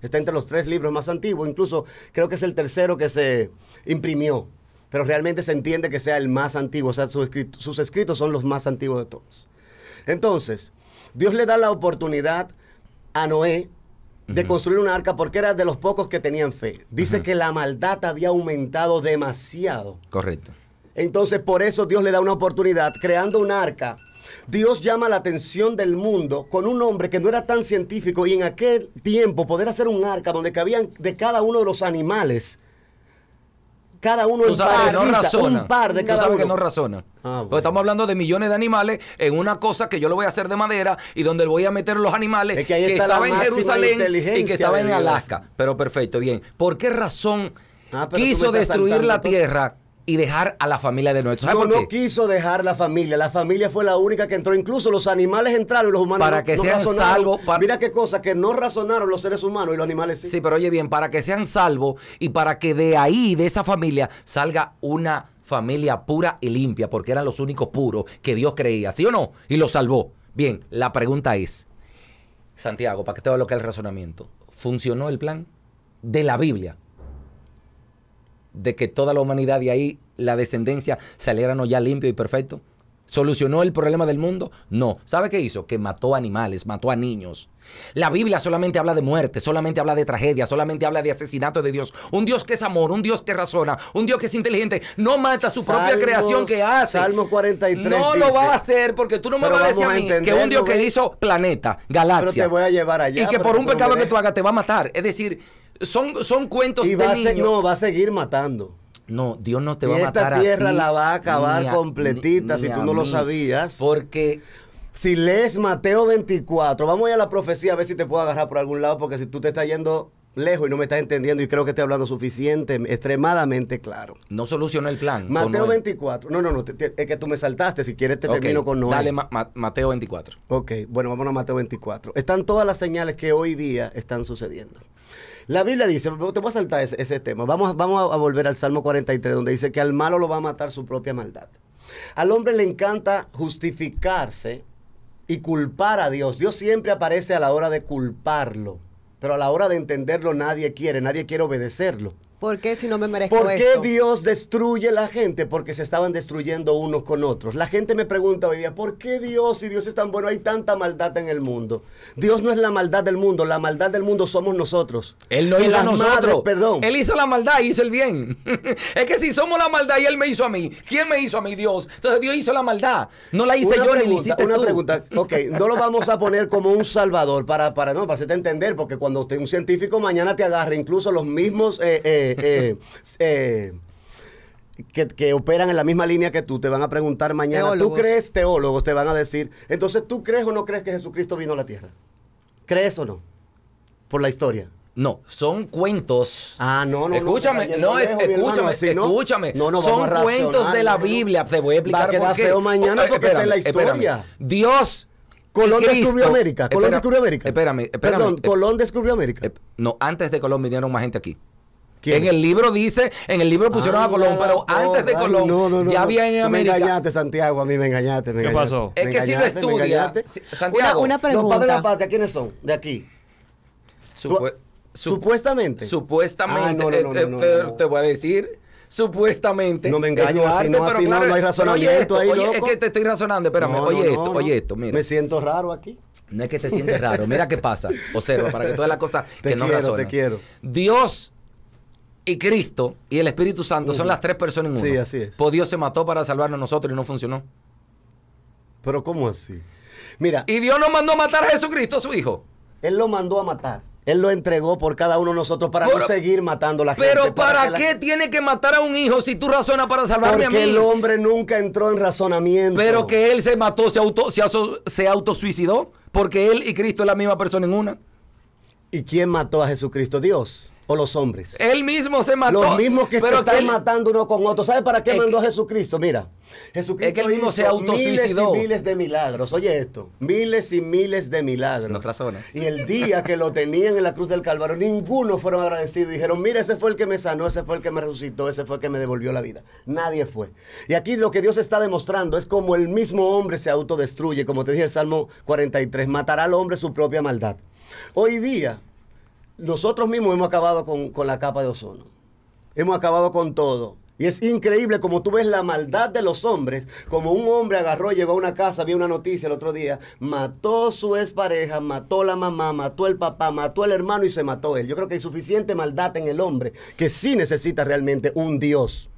Está entre los tres libros más antiguos, incluso creo que es el tercero que se imprimió, pero realmente se entiende que sea el más antiguo, o sea, sus escritos, son los más antiguos de todos. Entonces, Dios le da la oportunidad a Noé de construir un arca porque era de los pocos que tenían fe. Dice que la maldad había aumentado demasiado. Correcto. Entonces, por eso Dios le da una oportunidad creando un arca Dios llama la atención del mundo con un hombre que no era tan científico y en aquel tiempo poder hacer un arca donde cabían de cada uno de los animales. Cada uno en par, un par de cada uno. que no razona. Ah, estamos hablando de millones de animales en una cosa que yo lo voy a hacer de madera y donde voy a meter los animales que, estaba en Jerusalén y que estaba en Alaska. Pero perfecto, bien. ¿Por qué razón ah, quiso destruir la tierra? y dejar a la familia de nuestro. No, no quiso dejar la familia. La familia fue la única que entró. Incluso los animales entraron y los humanos para que sean salvos. Mira qué cosa, que no razonaron los seres humanos y los animales sí. Sí, pero oye bien, para que sean salvos y para que de ahí, de esa familia, salga una familia pura y limpia, porque eran los únicos puros que Dios creía, ¿sí o no? Y los salvó. Bien, la pregunta es, Santiago, para que te vea lo que es el razonamiento, ¿funcionó el plan de la Biblia? de que toda la humanidad y ahí, la descendencia, saliera no ya limpio y perfecto? ¿Solucionó el problema del mundo? No. ¿Sabe qué hizo? Que mató animales, mató a niños. La Biblia solamente habla de muerte, solamente habla de tragedia, solamente habla de asesinato de Dios. Un Dios que es amor, un Dios que razona, un Dios que es inteligente. No mata su propia creación que hace. Salmo 43. No lo va a hacer porque tú no me vas a decir que un Dios que hizo planeta, galaxia. Pero te voy a llevar allá. Y que por un pecado que tú hagas te va a matar. Es decir son, cuentos y de no, va a seguir matando. No, Dios no te va a matar Esta tierra la va a acabar completita si tú no lo sabías. Porque si lees Mateo 24, vamos a ir a la profecía a ver si te puedo agarrar por algún lado, porque si tú te estás yendo lejos y no me estás entendiendo y creo que estoy hablando suficiente, extremadamente claro. No soluciona el plan. Mateo 24. No, no, no, es que tú me saltaste, si quieres te termino con Noé. Dale, Mateo 24. Ok, bueno, vamos a Mateo 24. Están todas las señales que hoy día están sucediendo. La Biblia dice, te voy a saltar ese, tema, vamos, vamos a volver al Salmo 43, donde dice que al malo lo va a matar su propia maldad. Al hombre le encanta justificarse y culpar a Dios. Dios siempre aparece a la hora de culparlo, pero a la hora de entenderlo nadie quiere, nadie quiere obedecerlo. ¿Por qué si no me merezco ¿Por qué Dios destruye la gente? Porque se estaban destruyendo unos con otros. La gente me pregunta hoy día, ¿por qué Dios, y Dios es tan bueno, hay tanta maldad en el mundo? Dios no es la maldad del mundo, la maldad del mundo somos nosotros. Él no hizo nosotros. perdón. Él hizo la maldad y hizo el bien. es que si somos la maldad y Él me hizo a mí, ¿quién me hizo a mí? Dios. Entonces Dios hizo la maldad. No la hice yo ni la hiciste pregunta, ok, no lo vamos a poner como un salvador para, para, no, para hacerte entender, porque cuando usted, un científico mañana te agarre incluso los mismos... Eh, eh, eh, eh, eh, que, operan en la misma línea que tú, te van a preguntar mañana, ¿tú crees teólogos? Te van a decir, entonces, ¿tú crees o no crees que Jesucristo vino a la tierra? ¿Crees o no? Por la historia. No, son cuentos. Ah, no, no. Escúchame, no, escúchame, ¿no? No, no, son cuentos de la Biblia. Te voy a explicar va por mañana porque la historia. Dios. Colón descubrió América. Colón descubrió América. Espérame, espérame. Perdón, Colón descubrió América. no, antes de Colón vinieron más gente aquí. En el libro dice, en el libro pusieron a Colón, pero antes de Colón ya había en América. Me engañaste, Santiago, a mí me engañaste. ¿Qué pasó? Es que si lo estudias... Santiago, una, pregunta. de la patria, ¿quiénes son? De aquí. supuestamente. Supuestamente. te voy a decir supuestamente. No me engaño, así, no, así, no, no, hay razonamiento ahí. es que te estoy razonando, espérame. oye esto, oye esto, Me siento raro aquí. No es que te sientes raro, mira qué pasa. Observa, para que todas las cosas que no razonen. Te quiero. Dios y Cristo y el Espíritu Santo son las tres personas en uno. Sí, así es. Pues Dios se mató para salvarnos nosotros y no funcionó. Pero ¿cómo así? Mira. Y Dios no mandó a matar a Jesucristo, su hijo. Él lo mandó a matar. Él lo entregó por cada uno de nosotros para no seguir matando a la gente. Pero ¿para, qué tiene que matar a un hijo si tú razonas para salvarme a mí? el hombre nunca entró en razonamiento. Pero que él se mató, se, auto, se autosuicidó. Porque él y Cristo es la misma persona en una. ¿Y quién mató a Jesucristo? Dios o los hombres. Él mismo se mató. Los mismos que están matando uno con otro. ¿Sabe para qué mandó Jesucristo? Mira, Jesucristo es que él mismo se autosuicidó. Miles y miles de milagros. Oye esto, miles y miles de milagros. otras zonas. Y el día que lo tenían en la cruz del Calvario, ninguno fueron agradecidos. Dijeron, mira, ese fue el que me sanó, ese fue el que me resucitó, ese fue el que me devolvió la vida. Nadie fue. Y aquí lo que Dios está demostrando es como el mismo hombre se autodestruye. Como te dije el Salmo 43, matará al hombre su propia maldad. Hoy día nosotros mismos hemos acabado con, la capa de ozono. Hemos acabado con todo. Y es increíble como tú ves la maldad de los hombres, como un hombre agarró, llegó a una casa, vio una noticia el otro día, mató a su expareja, mató la mamá, mató el papá, mató el hermano y se mató él. Yo creo que hay suficiente maldad en el hombre que sí necesita realmente un Dios.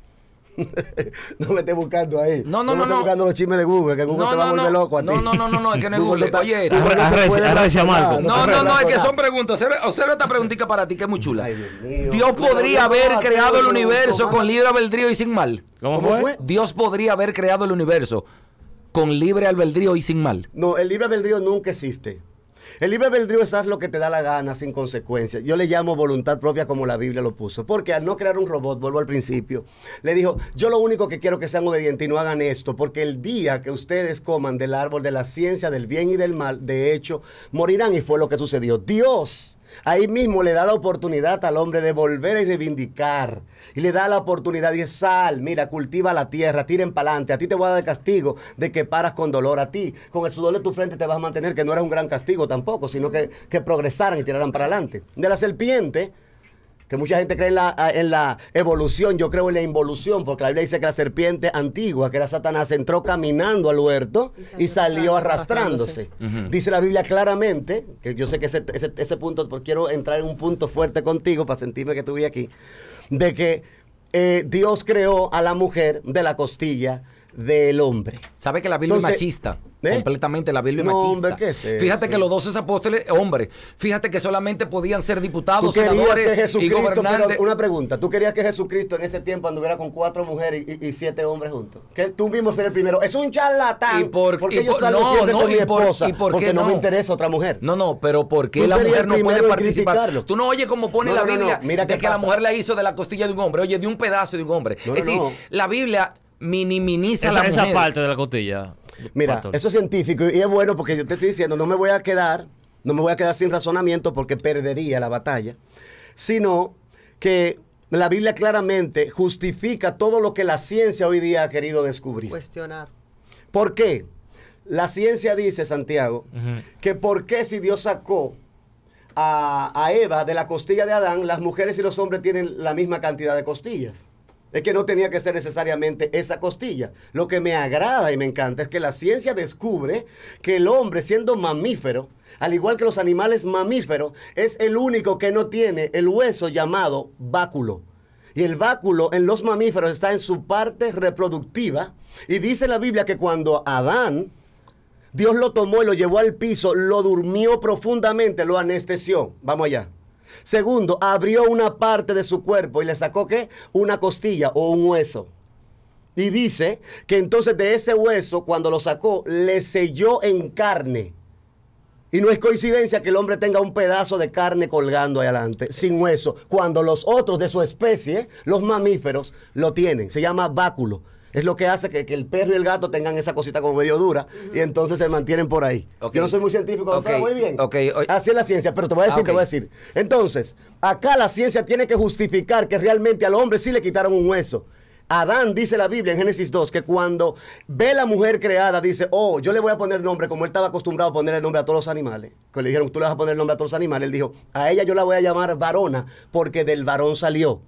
no me esté buscando ahí. No, no, no. No me buscando los chismes de Google, que Google no, te va a loco a ti. No, no, no, no, es que no es Google. Oye, Marco. No, no, no, es que son preguntas. Observa esta preguntita para ti, que es muy chula. Dios, Dios podría haber creado el universo con libre albedrío y sin mal. ¿Cómo fue? Dios podría haber creado el universo con libre albedrío y sin mal. No, el libre albedrío nunca existe. El libre albedrío es haz lo que te da la gana sin consecuencias. Yo le llamo voluntad propia como la Biblia lo puso. Porque al no crear un robot, vuelvo al principio, le dijo, yo lo único que quiero que sean obedientes y no hagan esto, porque el día que ustedes coman del árbol de la ciencia del bien y del mal, de hecho, morirán. Y fue lo que sucedió. Dios Ahí mismo le da la oportunidad al hombre de volver y reivindicar. Y le da la oportunidad y es sal, mira, cultiva la tierra, tiren para adelante. A ti te voy a dar castigo de que paras con dolor a ti. Con el sudor de tu frente te vas a mantener, que no era un gran castigo tampoco, sino que, que progresaran y tiraran para adelante. De la serpiente, que mucha gente cree ah, en la, evolución, yo creo en la involución, porque la Biblia dice que la serpiente antigua, que era Satanás, entró caminando al huerto y, salió arrastrándose. Dice la Biblia claramente, que yo sé que ese, punto, porque quiero entrar en un punto fuerte contigo para sentirme que estuve aquí, de que eh, Dios creó a la mujer de la costilla del hombre. ¿Sabe que la Biblia es machista? ¿Eh? completamente la Biblia machista. fíjate que los doce apóstoles, hombre, fíjate que solamente podían ser diputados, senadores y gobernantes. una pregunta, ¿tú querías que Jesucristo en ese tiempo anduviera con cuatro mujeres y, siete hombres juntos? Que tú mismo ser el primero. Es un charlatán. ¿Y por, qué no, no? me interesa otra mujer. No, no, pero ¿por qué la mujer no puede participar? Tú no oyes cómo pone la Biblia Mira de que la mujer la hizo de la costilla de un hombre, oye, de un pedazo de un hombre. es decir, la Biblia minimiza la mujer. Esa parte de la costilla. Mira, eso es científico y es bueno porque yo te estoy diciendo, no me voy a quedar, no me voy a quedar sin razonamiento porque perdería la batalla, sino que la Biblia claramente justifica todo lo que la ciencia hoy día ha querido descubrir. Cuestionar. ¿Por qué? La ciencia dice, Santiago, que por qué si Dios sacó a, Eva de la costilla de Adán, las mujeres y los hombres tienen la misma cantidad de costillas. Es que no tenía que ser necesariamente esa costilla. Lo que me agrada y me encanta es que la ciencia descubre que el hombre, siendo mamífero, al igual que los animales mamíferos, es el único que no tiene el hueso llamado báculo. Y el báculo en los mamíferos está en su parte reproductiva. Y dice la Biblia que cuando Adán, Dios lo tomó y lo llevó al piso, lo durmió profundamente, lo anestesió. Vamos allá. Segundo, abrió una parte de su cuerpo y le sacó qué? Una costilla o un hueso. Y dice que entonces de ese hueso, cuando lo sacó, le selló en carne. Y no es coincidencia que el hombre tenga un pedazo de carne colgando adelante, sin hueso, cuando los otros de su especie, los mamíferos, lo tienen. Se llama báculo. Es lo que hace que, el perro y el gato tengan esa cosita como medio dura y entonces se mantienen por ahí. Yo no soy muy científico, muy bien. Así es la ciencia, pero te voy a ah, decir, te voy a decir. Entonces, acá la ciencia tiene que justificar que realmente al hombre sí le quitaron un hueso. Adán dice la Biblia en Génesis 2 que cuando ve la mujer creada dice, oh, yo le voy a poner nombre como él estaba acostumbrado a el nombre a todos los animales. Que le dijeron, tú le vas a poner el nombre a todos los animales. Él dijo, a ella yo la voy a llamar varona porque del varón salió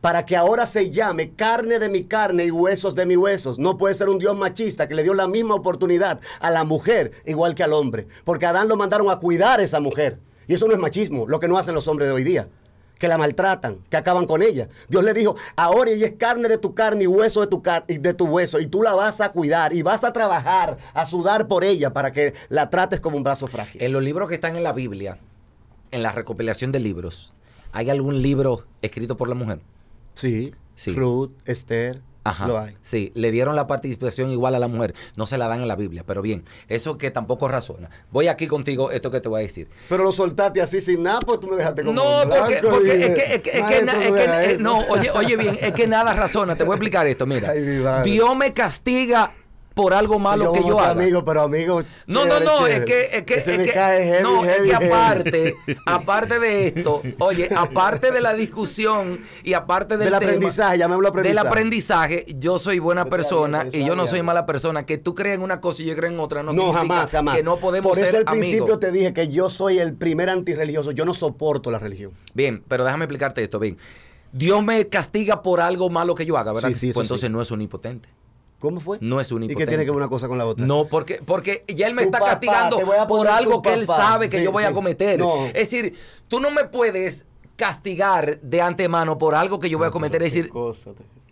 para que ahora se llame carne de mi carne y huesos de mis huesos. No puede ser un Dios machista que le dio la misma oportunidad a la mujer igual que al hombre, porque a Adán lo mandaron a cuidar a esa mujer. Y eso no es machismo, lo que no hacen los hombres de hoy día que la maltratan, que acaban con ella. Dios le dijo, ahora ella es carne de tu carne y hueso de tu, de tu hueso, y tú la vas a cuidar y vas a trabajar, a sudar por ella para que la trates como un brazo frágil. En los libros que están en la Biblia, en la recopilación de libros, ¿hay algún libro escrito por la mujer? Sí. sí. Ruth, Esther. Ajá, lo hay. Sí, le dieron la participación igual a la mujer. No se la dan en la Biblia, pero bien, eso que tampoco razona. Voy aquí contigo, esto que te voy a decir. Pero lo soltaste así sin nada, pues tú me dejaste como. No, porque, es que, es no, oye, bien, es que nada razona. Te voy a explicar esto, mira. Dios me castiga por algo malo que yo hago. Amigo, pero amigo. No, no, no, es que, es que, no, es que aparte, aparte de esto, oye, aparte de la discusión y aparte del, del aprendizaje, llamémoslo aprendizaje. Del aprendizaje, yo soy buena persona y yo no soy mala persona. Que tú creas en una cosa y yo creo en otra, no, no significa jamás, jamás. que no podemos ser Por eso al principio te dije que yo soy el primer antirreligioso, yo no soporto la religión. Bien, pero déjame explicarte esto, bien. Dios me castiga por algo malo que yo haga, ¿verdad? pues entonces no es un ¿Cómo fue? No es un ¿Y qué tiene que ver una cosa con la otra? No, porque, porque ya él me está castigando por algo que él sabe que yo voy a cometer. Es decir, tú no me puedes castigar de antemano por algo que yo voy a cometer. Es decir,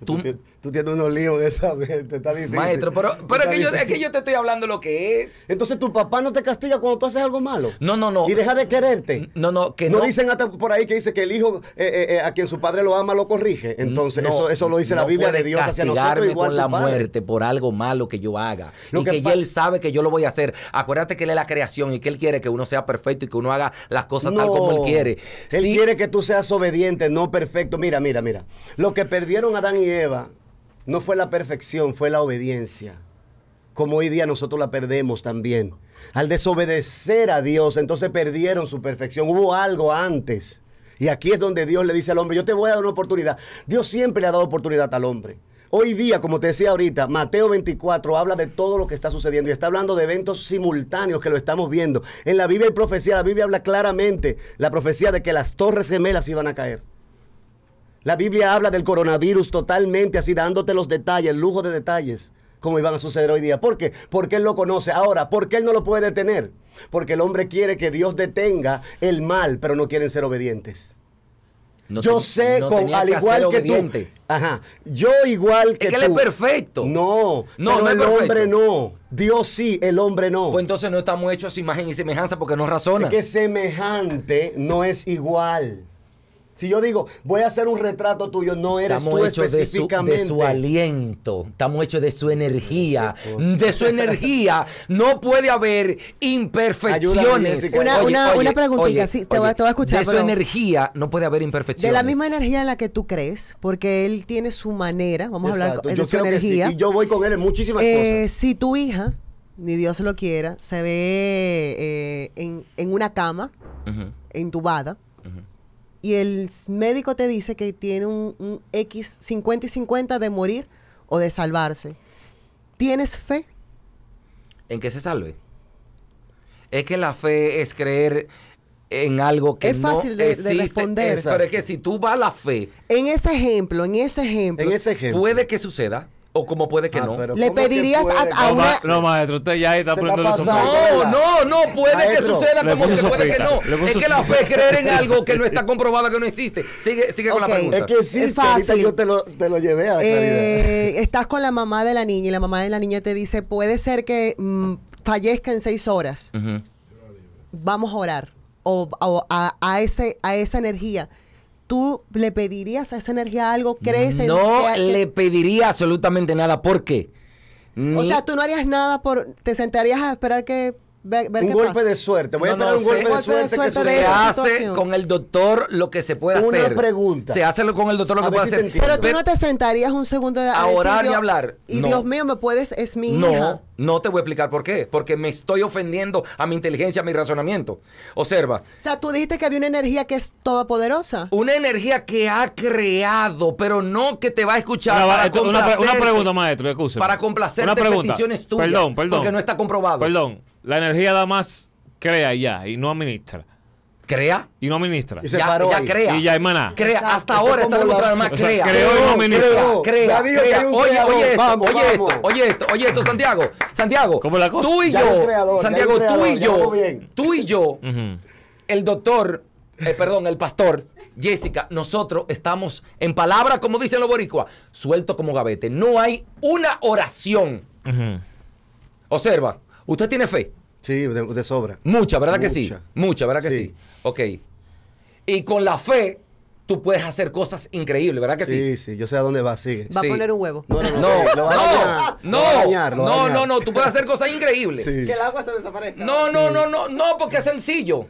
Tú, tienes unos líos en esa mente, está difícil. Maestro, pero, es, que yo, te estoy hablando lo que es. Entonces tu papá no te castiga cuando tú haces algo malo. No, no, no. Y deja de quererte. No, no, que no. No dicen hasta por ahí que dice que el hijo eh, eh, eh, a quien su padre lo ama lo corrige. Entonces eso, eso lo dice la Biblia de Dios hacia nosotros. con la muerte por algo malo que yo haga. y que, él sabe que yo lo voy a hacer. Acuérdate que él es la creación y que él quiere que uno sea perfecto y que uno haga las cosas tal como él quiere. Él quiere que tú seas obediente, no perfecto. Mira, mira, mira. Lo que perdieron Adán y no fue la perfección, fue la obediencia. Como hoy día nosotros la perdemos también. Al desobedecer a Dios, entonces perdieron su perfección. Hubo algo antes. Y aquí es donde Dios le dice al hombre, yo te voy a dar una oportunidad. Dios siempre le ha dado oportunidad al hombre. Hoy día, como te decía ahorita, Mateo 24 habla de todo lo que está sucediendo y está hablando de eventos simultáneos que lo estamos viendo. En la Biblia hay profecía, la Biblia habla claramente la profecía de que las torres gemelas iban a caer. La Biblia habla del coronavirus totalmente así, dándote los detalles, lujo de detalles, como iban a suceder hoy día. ¿Por qué? Porque Él lo conoce. Ahora, ¿por qué Él no lo puede detener? Porque el hombre quiere que Dios detenga el mal, pero no quieren ser obedientes. yo sé, con, al igual que, tú. Ajá. Yo igual que. Es que él es perfecto. No, no, no el hombre no. Dios sí, el hombre no. Pues entonces no estamos hechos a imagen y semejanza porque no razona. que semejante no es igual. Si yo digo, voy a hacer un retrato tuyo, no eres Estamos tú De su, de su aliento. Estamos hechos de su energía. De su energía no puede haber imperfecciones. una, preguntita, sí, te, voy, a escuchar. De su energía no puede haber imperfecciones. De la misma energía en la que tú crees, porque él tiene su manera, vamos a hablar de su energía. y yo voy con él en muchísimas eh, cosas. Si tu hija, ni Dios lo quiera, se ve eh, en, una cama, entubada, y el médico te dice que tiene un, X 50 y 50 de morir o de salvarse, ¿tienes fe? ¿En que se salve? Es que la fe es creer en algo que es fácil no de, responder. pero es que si tú vas a la fe. En ese ejemplo, en ese ejemplo. En ese ejemplo. Puede que suceda o como puede que ah, no. Le pedirías a, a no, no, maestro, usted ya está poniendo los No, no, no, puede que suceda como que puede que no. Es que la fe es creer en algo que no está comprobado que no existe. Sigue, sigue con la pregunta. Es que existe, es fácil. yo te lo, te lo, llevé a la eh, Estás con la mamá de la niña y la mamá de la niña te dice, puede ser que mm, fallezca en seis horas. Vamos a orar. o a, a, ese, a esa energía ¿Tú le pedirías a esa energía algo? ¿Crees No le pediría absolutamente nada. ¿Por qué? O sea, tú no harías nada por... ¿Te sentarías a esperar que un golpe de suerte. Voy a se hace con el doctor lo que se puede hacer. Una pregunta. Se hace con el doctor lo que puede hacer. Pero tú no te sentarías un segundo a, a orar y hablar. Y Dios mío, me puedes, es mi no, No, te voy a explicar por qué. Porque me estoy ofendiendo a mi inteligencia, a mi razonamiento. Observa. O sea, tú dijiste que había una energía que es todopoderosa. Una energía que ha creado, pero no que te va a escuchar. una, pregunta, maestro, excuse. Para complacerte una pregunta. peticiones tuyas. Perdón, perdón. Porque no está comprobado. Perdón. La energía da más crea ya y no administra. Crea. Y no administra. Y se ya, ya crea. Y ya, hermana. Crea. Hasta ahora está demostrado más. Crea. Creo y no administra. Crea. crea. Oye, oye esto, vamos, oye esto, oye esto, oye esto, Santiago. Santiago. ¿Cómo la cosa? Tú y yo. Santiago, tú y yo. Tú y yo. El doctor, eh, perdón, el pastor. Jessica, nosotros estamos en palabra, como dicen los boricuas, suelto como gavete. No hay una oración. Observa, ¿Usted tiene fe? Sí, de, sobra. Mucha, ¿verdad que sí? Mucha, ¿verdad que sí. Ok. Y con la fe tú puedes hacer cosas increíbles, ¿verdad que sí? Sí, sí, yo sé a dónde va, sigue. Va a poner un huevo. No, no, no, no, lo no, no, no, no, tú puedes hacer cosas increíbles. Que el agua se desaparezca. No, no, no, no, no, porque es sencillo.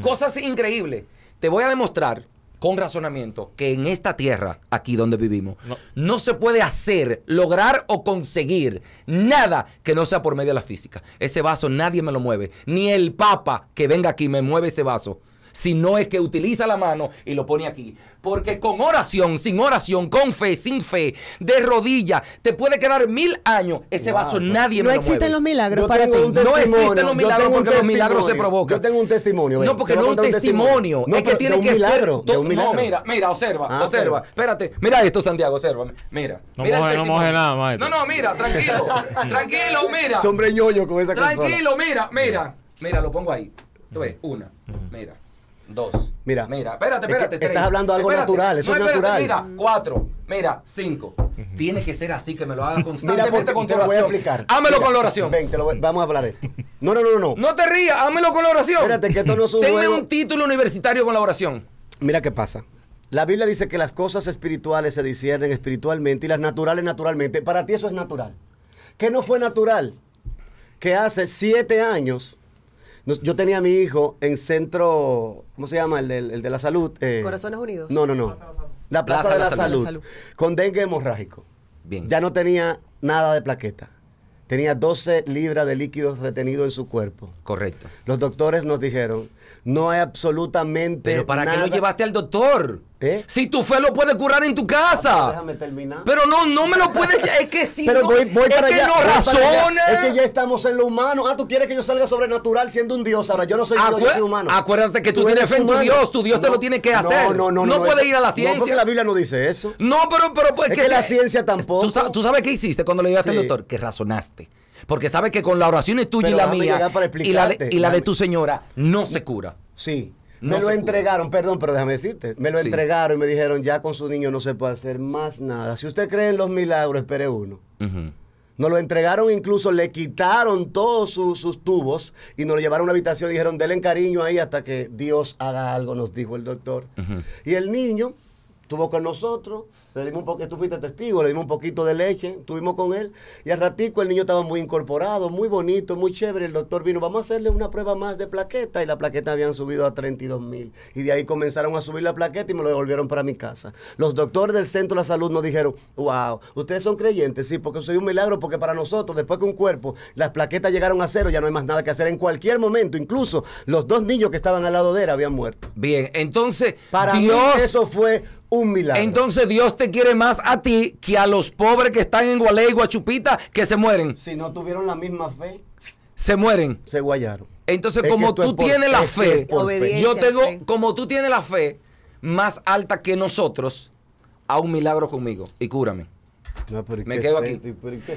Cosas increíbles. Te voy a demostrar con razonamiento que en esta tierra, aquí donde vivimos, no. se puede hacer, lograr o conseguir nada que no sea por medio de la física. Ese vaso nadie me lo mueve, ni el Papa que venga aquí me mueve ese vaso si no es que utiliza la mano y lo pone aquí. Porque con oración, sin oración, con fe, sin fe, de rodillas te puede quedar mil años. Ese vaso nadie no me lo existen los milagros para ti. No existen los milagros porque los milagros se provocan. Yo tengo un testimonio. no, porque no un testimonio. es que tiene que milagro, No, mira, mira, observa, ah, observa. Espérate, mira esto, Santiago, observa. Mira. No mira moje, no nada, más No, no, mira, tranquilo. tranquilo, mira. con esa Tranquilo, mira, mira. Mira, lo pongo ahí. Tú ves, una. Mira. Dos. Mira. Mira, espérate, espérate. te estás hablando algo natural, eso es natural. Mira, mm. cuatro. Mira, cinco. Tiene que ser así que me lo haga constantemente con tu oración. Te lo voy a explicar. Hámelo con la oración. Ven, vamos a hablar de esto. No, no, no, no. No te rías, hámelo con la oración. Espérate, que esto no es un Tenme un título universitario con la oración. Mira qué pasa. La Biblia dice que las cosas espirituales se disciernen espiritualmente y las naturales naturalmente. Para ti eso es natural. ¿Qué no fue natural? Que hace siete años yo tenía a mi hijo en centro, ¿cómo se llama? El de, la salud. Eh, Corazones Unidos. No, no, no. La Plaza, de la, salud. Con dengue hemorrágico. Bien. Ya no tenía nada de plaqueta. Tenía 12 libras de líquidos retenidos en su cuerpo. Correcto. Los doctores nos dijeron, no hay absolutamente. Pero ¿para que qué lo llevaste al doctor? ¿Eh? Si tu fe lo puede curar en tu casa. Ah, pero no, no me lo puedes. Es que si no, es que no razones. Es que ya estamos en lo humano. Ah, tú quieres que yo salga sobrenatural siendo un Dios. Ahora yo no soy un Dios, soy humano. Acuérdate que tú, tienes fe en tu Dios. Tu Dios te lo tiene que hacer. No, no, no. No, no ir a la ciencia. la Biblia no dice eso. No, pero, pero pues. Es que, la ciencia tampoco. Tú, sabes qué hiciste cuando le llegaste al doctor? Que razonaste. Porque sabes que con la oración es tuya y la mía y la de tu señora no se cura. Sí me lo entregaron, perdón, pero déjame decirte. Me lo entregaron y me dijeron, ya con su niño no se puede hacer más nada. Si usted cree en los milagros, espere uno. Nos lo entregaron, incluso le quitaron todos sus tubos y nos lo llevaron a una habitación y dijeron, denle cariño ahí hasta que Dios haga algo, nos dijo el doctor. Y el niño Estuvo con nosotros, le dimos un poquito, tú fuiste testigo, le dimos un poquito de leche, estuvimos con él y al ratico el niño estaba muy incorporado, muy bonito, muy chévere. El doctor vino, vamos a hacerle una prueba más de plaqueta y la plaqueta habían subido a 32 mil. Y de ahí comenzaron a subir la plaqueta y me lo devolvieron para mi casa. Los doctores del centro de la salud nos dijeron, wow, ustedes son creyentes, sí, porque es un milagro, porque para nosotros, después que un cuerpo, las plaquetas llegaron a cero, ya no hay más nada que hacer en cualquier momento. Incluso los dos niños que estaban al lado de él habían muerto. Bien, entonces, para mí eso fue entonces Dios te quiere más a ti que a los pobres que están en Gualey, Guachupita, que se mueren. Si no tuvieron la misma fe. Se mueren. Se guayaron. Entonces, como tú tienes la fe, yo tengo, como tú tienes la fe más alta que nosotros, a un milagro conmigo y cúrame me quedo aquí.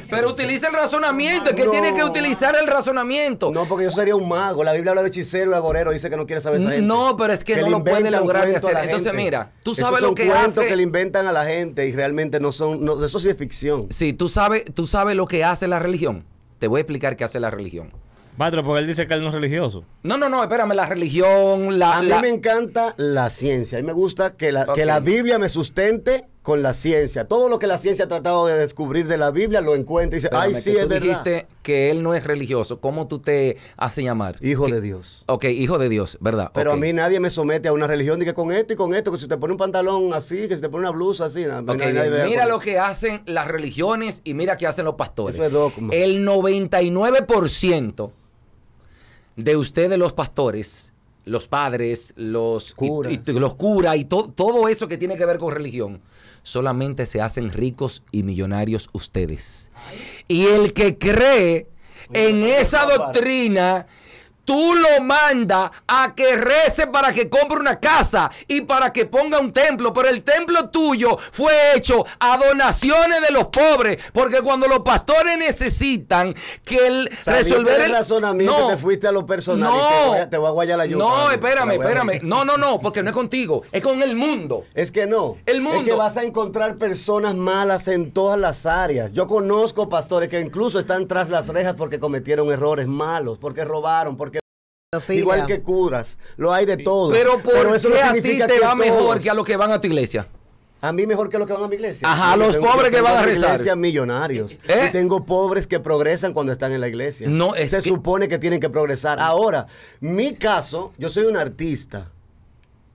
Pero, utilice utiliza el razonamiento, que tiene que utilizar el razonamiento. No, porque yo sería un mago. La Biblia habla de hechicero y agorero, dice que no quiere saber esa gente. No, pero es que, no lo puede lograr Entonces, mira, tú sabes lo que hace. que le inventan a la gente y realmente no son. eso sí es ficción. Sí, tú sabes, tú sabes lo que hace la religión. Te voy a explicar qué hace la religión. Patro, porque él dice que él no es religioso. No, no, no, espérame, la religión, la... A mí me encanta la ciencia, a mí me gusta que que la Biblia me sustente con la ciencia. Todo lo que la ciencia ha tratado de descubrir de la Biblia lo encuentra y dice, ay, sí, que es tú dijiste que él no es religioso. ¿Cómo tú te haces llamar? Hijo de Dios. Ok, hijo de Dios, ¿verdad? Pero a mí nadie me somete a una religión. Dije, con esto y con esto, que si te pone un pantalón así, que si te pone una blusa así. nada, mira lo que hacen las religiones y mira qué hacen los pastores. Eso es dogma. El 99% de ustedes los pastores los padres, los curas y, los y todo eso que tiene que ver con religión solamente se hacen ricos y millonarios ustedes. Y el que cree en esa doctrina tú lo mandas a que rece para que compre una casa y para que ponga un templo. Pero el templo tuyo fue hecho a donaciones de los pobres. Porque cuando los pastores necesitan que el resolver el razonamiento, te fuiste a lo personal. No, te, voy a la No, espérame, espérame. No, no, no, porque no es contigo, es con el mundo. Es que no. El mundo. Es que vas a encontrar personas malas en todas las áreas. Yo conozco pastores que incluso están tras las rejas porque cometieron errores malos, porque robaron, porque Igual que curas, lo hay de todo. Pero ¿por eso qué a ti te va mejor que a los que van a tu iglesia? A mí mejor que a los que van a mi iglesia. Ajá, los pobres que van a rezar. Iglesia millonarios. ¿Eh? tengo pobres que progresan cuando están en la iglesia. Se supone que tienen que progresar. Ahora, mi caso, yo soy un artista.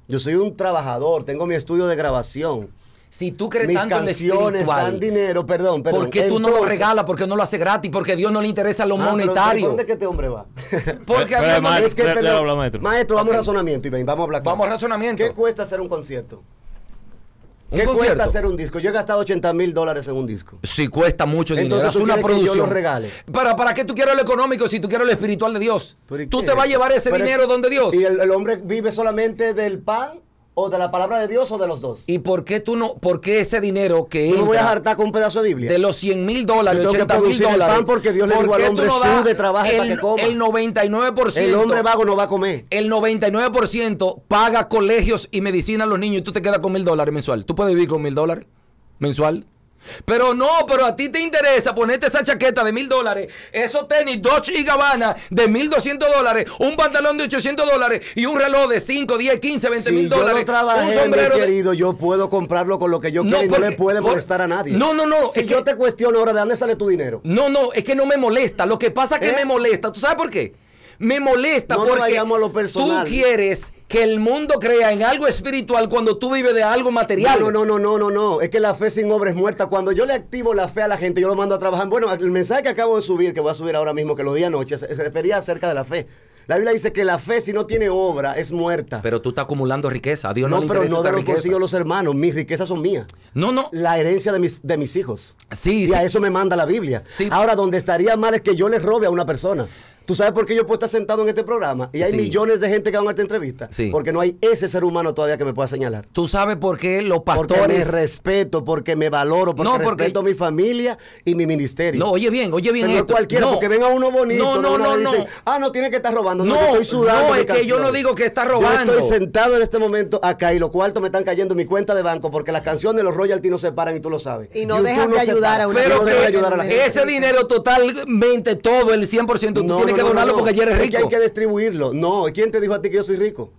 Yo soy un trabajador, tengo mi estudio de grabación. Si tú crees tanto en espiritual, dan dinero, perdón, perdón. ¿Por qué tú no lo regalas? ¿Por qué no lo hace gratis? Porque qué Dios no le interesa lo monetario. Ah, monetario. ¿Dónde que este hombre va? Porque a Dios maestro. vamos a razonamiento y vamos a hablar. Vamos a razonamiento. ¿Qué cuesta hacer un concierto? ¿Qué cuesta hacer un disco? Yo he gastado 80 mil dólares en un disco. Sí, cuesta mucho dinero. Entonces, una producción. Que yo lo regale. ¿Para, ¿Para qué tú quieres lo económico si tú quieres lo espiritual de Dios? ¿Tú te vas a llevar ese dinero donde Dios? Y el hombre vive solamente del pan o de la palabra de Dios o de los dos. ¿Y por qué tú no, por qué ese dinero que entra, no voy a hartar con un pedazo de Biblia? De los 100 mil dólares, 80 mil dólares. Pan porque Dios le dijo al hombre, no de trabajo para que coma. El 99%. El hombre vago no va a comer. El 99% paga colegios y medicina a los niños y tú te quedas con mil dólares mensual. ¿Tú puedes vivir con mil dólares mensual? Pero no, pero a ti te interesa ponerte esa chaqueta de mil dólares, esos tenis Dodge y Gabbana de mil doscientos dólares, un pantalón de ochocientos dólares y un reloj de cinco, diez, quince, veinte mil dólares. un sombrero. Querido, yo puedo comprarlo con lo que yo no, no le puede molestar a nadie. No, no, no. Si yo te cuestiono ahora, ¿de dónde sale tu dinero? No, no, es que no me molesta. Lo que pasa es que ¿Eh? me molesta. ¿Tú sabes por qué? me molesta porque tú quieres que el mundo crea en algo espiritual cuando tú vives de algo material. No, no, no, no, no, no. Es que la fe sin obra es muerta. Cuando yo le activo la fe a la gente, yo lo mando a trabajar. Bueno, el mensaje que acabo de subir, que voy a subir ahora mismo, que lo di anoche, se refería acerca de la fe. La Biblia dice que la fe, si no tiene obra, es muerta. Pero tú estás acumulando riqueza. Dios no, no pero no de lo que consigo los hermanos. Mis riquezas son mías. No, no. La herencia de mis, de mis hijos. Sí, Y a eso me manda la Biblia. Ahora, donde estaría mal es que yo les robe a una persona. ¿Tú sabes por qué yo puedo estar sentado en este programa? Y hay millones de gente que van a esta entrevista. Sí. Porque no hay ese ser humano todavía que me pueda señalar. ¿Tú sabes por qué los pastores... Porque me respeto, porque me valoro, porque, respeto mi familia y mi ministerio. No, oye bien, oye bien Señor, esto. cualquiera, porque ven uno bonito. No, no, no, Ah, no, tiene que estar robando. No, no estoy sudando No, es que yo no digo que está robando. Yo estoy sentado en este momento acá y los cuartos me están cayendo en mi cuenta de banco porque las canciones, los royalties no se paran y tú lo sabes. Y no dejas de ayudar a una Pero que gente. ese dinero totalmente todo, el 100% tú tienes tienes que donarlo porque ya eres rico. hay que distribuirlo. No, ¿quién te dijo a ti que yo soy rico?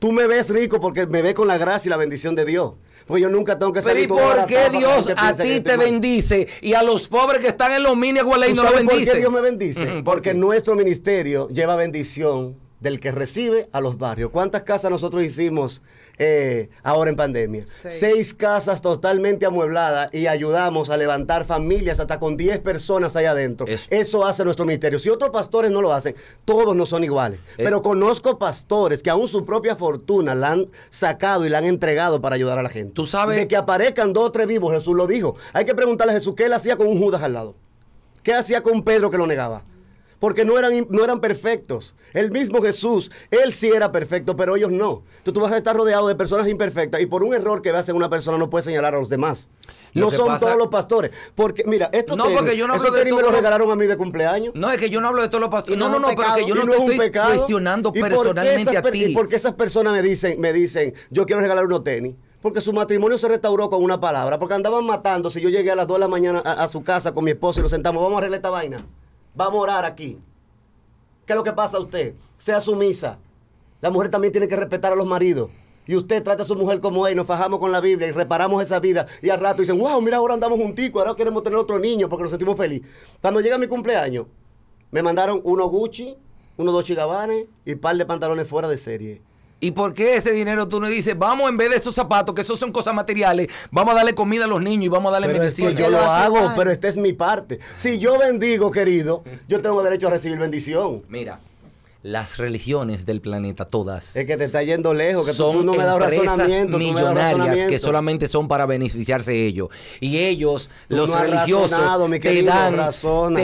Tú me ves rico porque me ves con la gracia y la bendición de Dios. Pues yo nunca tengo que ser Pero ¿y por qué Dios a ti te bendice y a los pobres que están en los mini y no lo bendice? ¿Por qué Dios me bendice? Mm, porque nuestro ministerio lleva bendición del que recibe a los barrios. ¿Cuántas casas nosotros hicimos eh, ahora en pandemia? Seis casas totalmente amuebladas y ayudamos a levantar familias hasta con 10 personas allá adentro. Eso. hace nuestro ministerio. Si otros pastores no lo hacen, todos no son iguales. Eh. Pero conozco pastores que aún su propia fortuna la han sacado y la han entregado para ayudar a la gente. Tú sabes. De que aparezcan dos o tres vivos, Jesús lo dijo. Hay que preguntarle a Jesús qué le hacía con un Judas al lado. ¿Qué hacía con Pedro que lo negaba? porque no eran, no eran perfectos. El mismo Jesús, él sí era perfecto, pero ellos no. tú vas a estar rodeado de personas imperfectas y por un error que veas en una persona no puedes señalar a los demás. no son todos los pastores. Porque, mira, esto no, porque yo no de me lo regalaron a mí de cumpleaños. No, es que yo no hablo de todos los pastores. No, no, no, pero yo no, te estoy cuestionando personalmente a ti. ¿Y por qué esas personas me dicen, me dicen, yo quiero regalar unos tenis? porque su matrimonio se restauró con una palabra, porque andaban matando Si Yo llegué a las 2 de la mañana a, su casa con mi esposo y lo sentamos, vamos a arreglar esta vaina va a morar aquí. ¿Qué es lo que pasa a usted? Sea sumisa. La mujer también tiene que respetar a los maridos. Y usted trata a su mujer como es, nos fajamos con la Biblia y reparamos esa vida. Y al rato dicen, wow, mira, ahora andamos juntico. ahora queremos tener otro niño porque nos sentimos felices. Cuando llega mi cumpleaños, me mandaron unos Gucci, unos dos Gabbana y un par de pantalones fuera de serie. ¿Y por qué ese dinero tú no dices, vamos en vez de esos zapatos, que esos son cosas materiales, vamos a darle comida a los niños y vamos a darle pero medicina? yo lo hago, pero esta es mi parte. Si yo bendigo, querido, yo tengo derecho a recibir bendición. Mira, las religiones del planeta, todas. Es que te está yendo lejos, que son tú, millonarias que solamente son para beneficiarse ellos. Y ellos, los religiosos, te,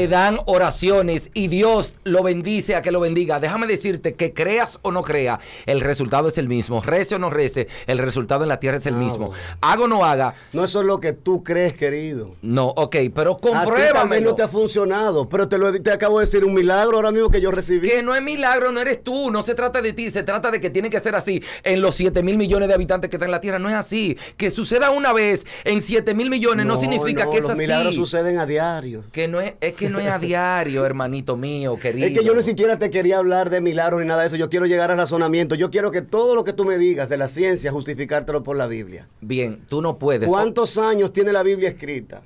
dan, oraciones y Dios lo bendice a que lo bendiga. Déjame decirte que creas o no creas, el resultado es el mismo. Rece o no rece, el resultado en la tierra es el ah, mismo. haga Hago o no haga. No, eso es lo que tú crees, querido. No, ok, pero compruébamelo. A no te ha funcionado, pero te, lo, te acabo de decir un milagro ahora mismo que yo recibí. Que no es milagro no eres tú, no se trata de ti, se trata de que tiene que ser así en los 7 mil millones de habitantes que están en la Tierra. No es así. Que suceda una vez en 7 mil millones no, significa que es así. Los milagros suceden a diario. Que no es, es que no es a diario, hermanito mío, querido. Es que yo ni siquiera te quería hablar de milagros ni nada de eso. Yo quiero llegar al razonamiento. Yo quiero que todo lo que tú me digas de la ciencia justificártelo por la Biblia. Bien, tú no puedes. ¿Cuántos años tiene la Biblia escrita?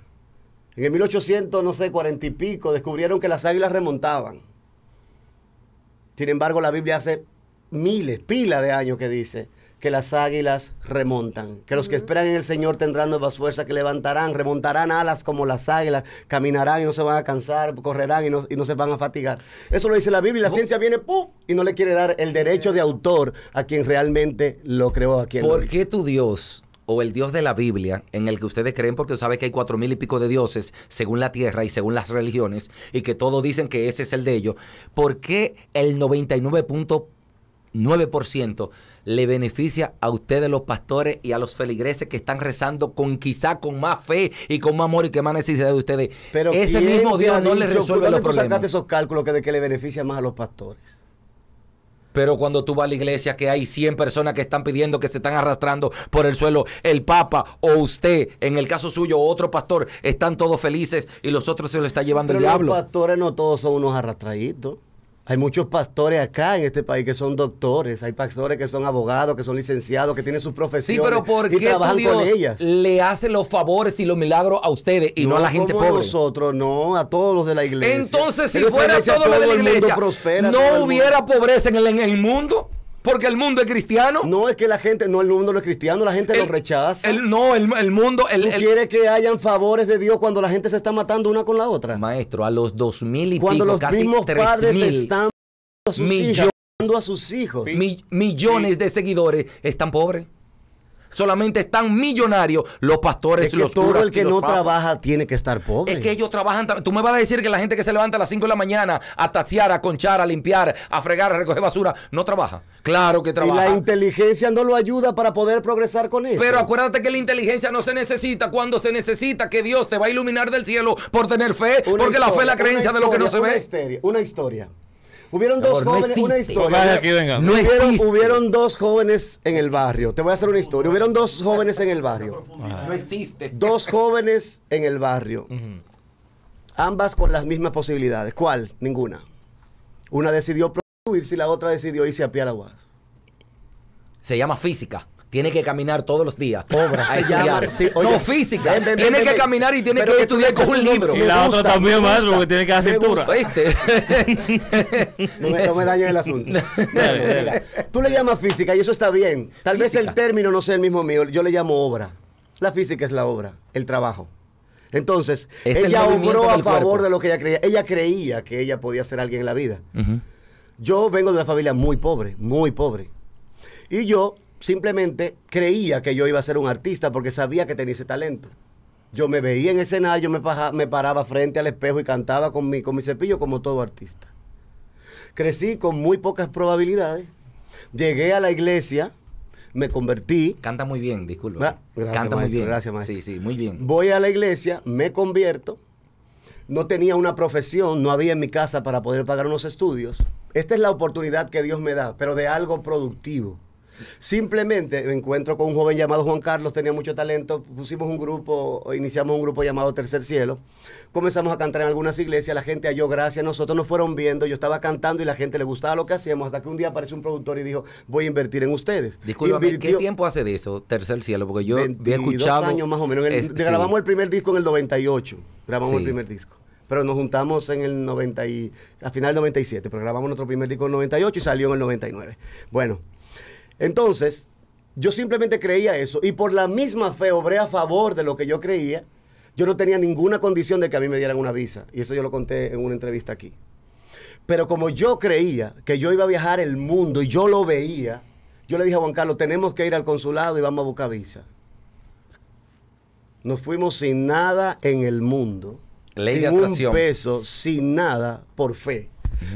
En el 1800, no sé, cuarenta y pico, descubrieron que las águilas remontaban. Sin embargo, la Biblia hace miles, pila de años que dice que las águilas remontan, que los que esperan en el Señor tendrán nuevas fuerzas, que levantarán, remontarán alas como las águilas, caminarán y no se van a cansar, correrán y no, se van a fatigar. Eso lo dice la Biblia, la ciencia viene ¡pum! y no le quiere dar el derecho de autor a quien realmente lo creó, a quien ¿Por qué tu Dios o el Dios de la Biblia, en el que ustedes creen porque saben que hay cuatro mil y pico de dioses según la tierra y según las religiones, y que todos dicen que ese es el de ellos, ¿por qué el 99.9% le beneficia a ustedes los pastores y a los feligreses que están rezando con quizá con más fe y con más amor y que más necesidad de ustedes? Pero Ese mismo Dios no le resuelve los problemas. esos cálculos que de que le beneficia más a los pastores? Pero cuando tú vas a la iglesia que hay 100 personas que están pidiendo, que se están arrastrando por el suelo, el Papa o usted, en el caso suyo, otro pastor, están todos felices y los otros se lo está llevando el diablo. Los pastores no todos son unos arrastraditos. Hay muchos pastores acá en este país que son doctores, hay pastores que son abogados, que son licenciados, que tienen sus profesiones. Sí, pero ¿por qué Dios ellas? le hace los favores y los milagros a ustedes y no, a la gente pobre? A nosotros, no, a todos los de la iglesia. Entonces, si fuera todo lo de la iglesia, ¿no hubiera pobreza en el mundo? porque el mundo es cristiano. No es que la gente, no el mundo no es cristiano, la gente lo rechaza. no, el, mundo. El, quiere que hayan favores de Dios cuando la gente se está matando una con la otra? Maestro, a los dos mil y cuando pico, los casi tres mil están a sus a sus hijos. millones de seguidores están pobres solamente están millonarios los pastores, y los todo el que no trabaja tiene que estar pobre. Es que ellos trabajan. Tú me vas a decir que la gente que se levanta a las 5 de la mañana a taciar, a conchar, a limpiar, a fregar, a recoger basura, no trabaja. Claro que trabaja. Y la inteligencia no lo ayuda para poder progresar con eso. Pero acuérdate que la inteligencia no se necesita cuando se necesita que Dios te va a iluminar del cielo por tener fe, porque la fe es la creencia de lo que no se ve. una historia. Hubieron dos jóvenes, una historia. hubieron, dos jóvenes en el barrio. Te voy a hacer una historia. Hubieron dos jóvenes en el barrio. No existe. Dos jóvenes en el barrio. Ambas con las mismas posibilidades. ¿Cuál? Ninguna. Una decidió prohibirse y la otra decidió irse a pie a Se llama física tiene que caminar todos los días. Obra, no, física. tiene que caminar y tiene que estudiar con un libro. Y la otra también más, porque tiene que dar cintura. no me, tome daño en el asunto. tú le llamas física y eso está bien. Tal vez el término no sea el mismo mío. Yo le llamo obra. La física es la obra, el trabajo. Entonces, ella obró a favor de lo que ella creía. Ella creía que ella podía ser alguien en la vida. Yo vengo de una familia muy pobre, muy pobre. Y yo simplemente creía que yo iba a ser un artista porque sabía que tenía ese talento. Yo me veía en escenario, me, me paraba frente al espejo y cantaba con mi, cepillo como todo artista. Crecí con muy pocas probabilidades. Llegué a la iglesia, me convertí. Canta muy bien, disculpa. Canta muy bien. Gracias, maestro. Sí, sí, muy bien. Voy a la iglesia, me convierto. No tenía una profesión, no había en mi casa para poder pagar unos estudios. Esta es la oportunidad que Dios me da, pero de algo productivo. Simplemente me encuentro con un joven llamado Juan Carlos, tenía mucho talento, pusimos un grupo, iniciamos un grupo llamado Tercer Cielo, comenzamos a cantar en algunas iglesias, la gente halló gracia, nosotros nos fueron viendo, yo estaba cantando y la gente le gustaba lo que hacíamos, hasta que un día apareció un productor y dijo, voy a invertir en ustedes. ¿Y ¿qué tiempo hace de eso, Tercer Cielo? Porque yo había escuchado... años más o menos, grabamos el primer disco en el 98, grabamos el primer disco pero nos juntamos en el 90 y, a final del 97, pero grabamos nuestro primer disco en el 98 y salió en el 99. Bueno, entonces, yo simplemente creía eso. Y por la misma fe obré a favor de lo que yo creía. Yo no tenía ninguna condición de que a mí me dieran una visa. Y eso yo lo conté en una entrevista aquí. Pero como yo creía que yo iba a viajar el mundo y yo lo veía, yo le dije a Juan Carlos, tenemos que ir al consulado y vamos a buscar visa. Nos fuimos sin nada en el mundo. Ley sin un peso, sin nada, por fe.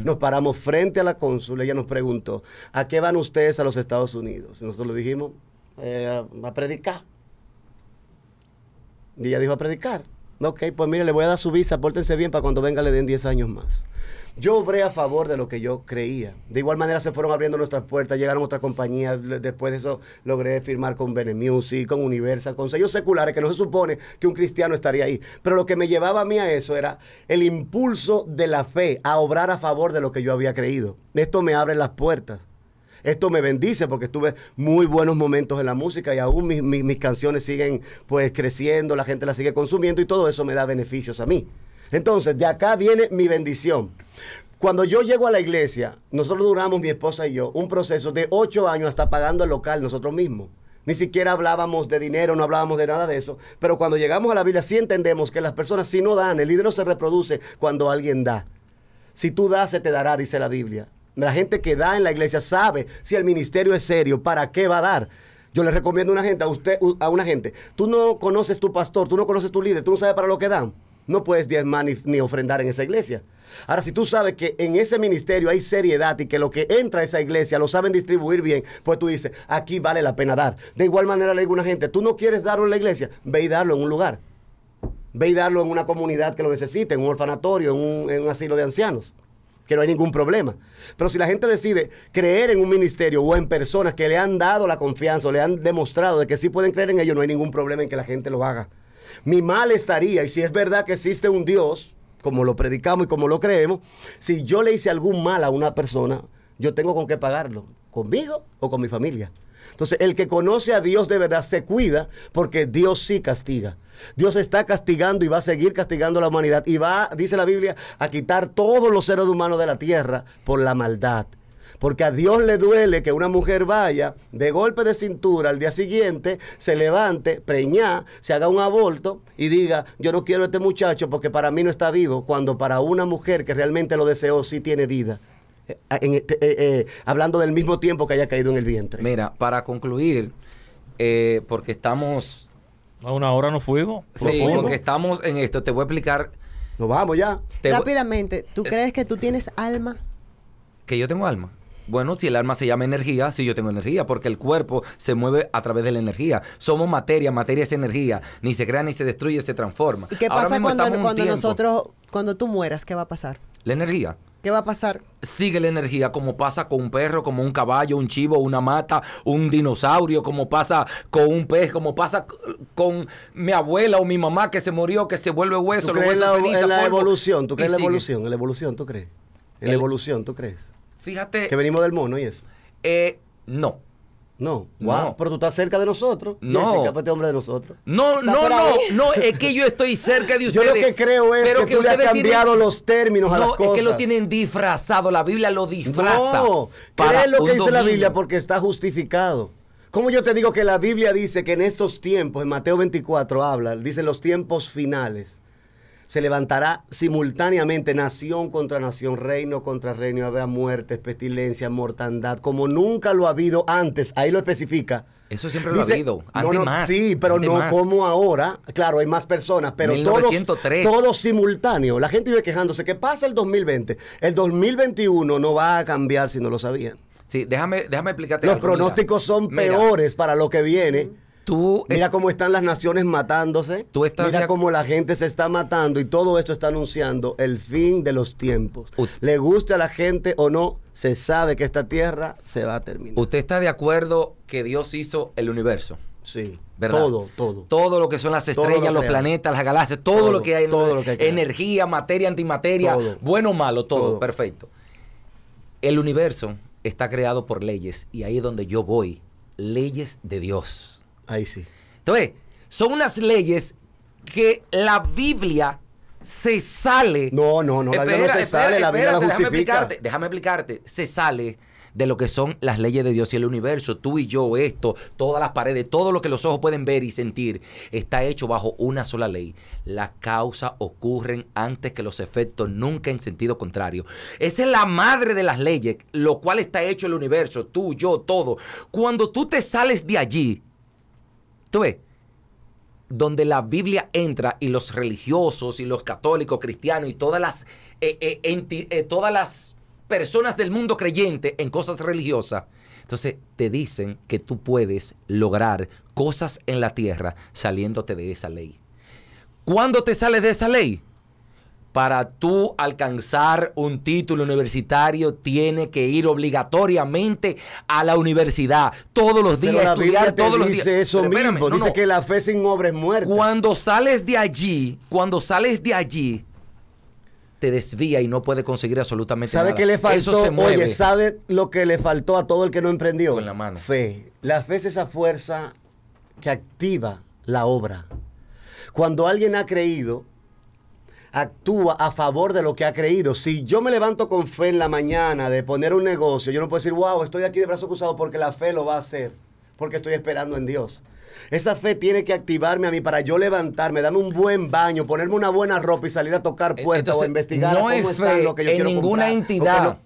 Nos paramos frente a la cónsula, ella nos preguntó, ¿a qué van ustedes a los Estados Unidos? Y nosotros le dijimos, eh, a predicar. Y ella dijo, a predicar. Ok, pues mire, le voy a dar su visa, pórtense bien para cuando venga le den 10 años más yo obré a favor de lo que yo creía. De igual manera se fueron abriendo nuestras puertas, llegaron otras compañías, después de eso logré firmar con Bene Music, con Universal, con sellos seculares, que no se supone que un cristiano estaría ahí. Pero lo que me llevaba a mí a eso era el impulso de la fe, a obrar a favor de lo que yo había creído. Esto me abre las puertas. Esto me bendice porque estuve muy buenos momentos en la música y aún mis, canciones siguen pues creciendo, la gente las sigue consumiendo y todo eso me da beneficios a mí. Entonces, de acá viene mi bendición. Cuando yo llego a la iglesia, nosotros duramos, mi esposa y yo, un proceso de ocho años hasta pagando el local nosotros mismos. Ni siquiera hablábamos de dinero, no hablábamos de nada de eso. Pero cuando llegamos a la Biblia sí entendemos que las personas si no dan, el no se reproduce cuando alguien da. Si tú das, se te dará, dice la Biblia. La gente que da en la iglesia sabe si el ministerio es serio, para qué va a dar. Yo le recomiendo a una gente, a usted, a una gente, tú no conoces tu pastor, tú no conoces tu líder, tú no sabes para lo que dan no puedes diezmar ni, ni, ofrendar en esa iglesia. Ahora, si tú sabes que en ese ministerio hay seriedad y que lo que entra a esa iglesia lo saben distribuir bien, pues tú dices, aquí vale la pena dar. De igual manera le digo a una gente, tú no quieres darlo en la iglesia, ve y darlo en un lugar. Ve y darlo en una comunidad que lo necesite, en un orfanatorio, en un, asilo de ancianos que no hay ningún problema. Pero si la gente decide creer en un ministerio o en personas que le han dado la confianza o le han demostrado de que sí pueden creer en ello, no hay ningún problema en que la gente lo haga mi mal estaría. Y si es verdad que existe un Dios, como lo predicamos y como lo creemos, si yo le hice algún mal a una persona, yo tengo con qué pagarlo, conmigo o con mi familia. Entonces, el que conoce a Dios de verdad se cuida porque Dios sí castiga. Dios está castigando y va a seguir castigando a la humanidad y va, dice la Biblia, a quitar todos los seres humanos de la tierra por la maldad. Porque a Dios le duele que una mujer vaya de golpe de cintura al día siguiente, se levante, preñá, se haga un aborto y diga, yo no quiero a este muchacho porque para mí no está vivo, cuando para una mujer que realmente lo deseó sí tiene vida. Eh, este, eh, eh, hablando del mismo tiempo que haya caído en el vientre. Mira, para concluir, porque estamos... A una hora no fuimos. Sí, porque estamos en esto, te voy a explicar... Nos vamos ya. Rápidamente, ¿tú crees que tú tienes alma? Que yo tengo alma. Bueno, si el alma se llama energía, si yo tengo energía, porque el cuerpo se mueve a través de la energía. Somos materia, materia es energía. Ni se crea, ni se destruye, se transforma. ¿Y qué pasa cuando, nosotros, cuando tú mueras, qué va a pasar? La energía. ¿Qué va a pasar? Sigue la energía, como pasa con un perro, como un caballo, un chivo, una mata, un dinosaurio, como pasa con un pez, como pasa con mi abuela o mi mamá que se murió, que se vuelve hueso, ¿Tú crees la, la evolución, ¿tú crees la evolución? la evolución, ¿tú crees? En la evolución, ¿tú crees? fíjate. Que venimos del mono y eso. Eh, no. No. Wow. Pero tú estás cerca de nosotros. No. Pues, este hombre de nosotros. No, no, no, no. Es que yo estoy cerca de ustedes. Yo lo que creo es que, tú le has cambiado los términos a las cosas. No, es que lo tienen disfrazado. La Biblia lo disfraza. No. Para lo que dice la Biblia porque está justificado. ¿Cómo yo te digo que la Biblia dice que en estos tiempos, en Mateo 24 habla, dice los tiempos finales? se levantará simultáneamente nación contra nación, reino contra reino, habrá muertes, pestilencias mortandad, como nunca lo ha habido antes, ahí lo especifica. Eso siempre lo ha habido. Antes más, sí, pero no como ahora. Claro, hay más personas, pero todo simultáneo. todos La gente vive quejándose. ¿Qué pasa el 2020? El 2021 no va a cambiar si no lo sabían. Sí, déjame, déjame explicarte. Los pronósticos son peores para lo que viene mira cómo están las naciones matándose. mira cómo la gente se está matando y todo esto está anunciando el fin de los tiempos. Le gusta a la gente o no, se sabe que esta tierra se va a terminar. ¿Usted está de acuerdo que Dios hizo el universo? Sí. ¿verdad? Todo, todo. Todo lo que son las estrellas, los planetas, las galaxias, todo, lo que hay. Todo energía, materia, antimateria, bueno o malo, todo, perfecto. El universo está creado por leyes y ahí es donde yo voy. Leyes de Dios Ahí sí. Entonces, son unas leyes que la Biblia se sale. No, no, no, la Biblia no se sale, la Biblia la Déjame explicarte, déjame explicarte, se sale de lo que son las leyes de Dios y el universo, tú y yo, esto, todas las paredes, todo lo que los ojos pueden ver y sentir, está hecho bajo una sola ley. Las causas ocurren antes que los efectos, nunca en sentido contrario. Esa es la madre de las leyes, lo cual está hecho el universo, tú, yo, todo. Cuando tú te sales de allí, Tú ves, donde la Biblia entra y los religiosos y los católicos, cristianos y todas las, eh, eh, eh, todas las personas del mundo creyente en cosas religiosas, entonces te dicen que tú puedes lograr cosas en la tierra saliéndote de esa ley. ¿Cuándo te sales de esa ley? para tú alcanzar un título universitario tiene que ir obligatoriamente a la universidad todos los días, estudiar todos los días. Eso mismo, dice que la fe sin obra es muerta. Cuando sales de allí, cuando sales de allí, te desvía y no puede conseguir absolutamente nada. ¿Sabe qué le faltó? se Oye, ¿sabe lo que le faltó a todo el que no emprendió? Con la mano. Fe. La fe es esa fuerza que activa la obra. Cuando alguien ha creído, actúa a favor de lo que ha creído. Si yo me levanto con fe en la mañana de poner un negocio, yo no puedo decir, wow, estoy aquí de brazos cruzados porque la fe lo va a hacer, porque estoy esperando en Dios. Esa fe tiene que activarme a mí para yo levantarme, darme un buen baño, ponerme una buena ropa y salir a tocar eh, puertas o investigar no cómo es fe lo que yo en ninguna entidad.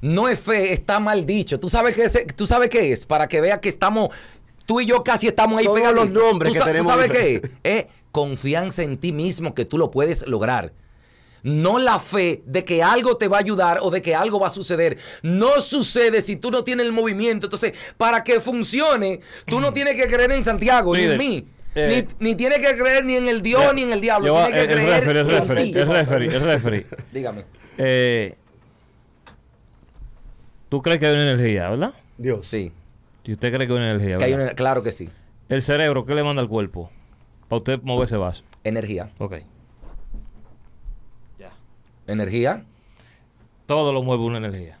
No, es fe, está mal dicho. ¿Tú sabes qué es? ¿Tú sabes es? Para que vea que estamos, tú y yo casi estamos ahí pegados. los nombres que tenemos. ¿Tú sabes qué es? Eh, confianza en ti mismo que tú lo puedes lograr. No la fe de que algo te va a ayudar o de que algo va a suceder. No sucede si tú no tienes el movimiento. Entonces, para que funcione, tú no mm. tienes que creer en Santiago ni en mí. Eh. ni, ni tiene que creer ni en el Dios ni en el diablo. que eh, el, creer referee, el el referee, Dígame. Eh, tú crees que hay una energía, ¿verdad? Dios. Sí. ¿Y usted cree que hay una energía? claro que sí. ¿El cerebro qué le manda al cuerpo? Para usted mover ese vaso. Energía. Ok. Ya. Energía. Todo lo mueve una energía.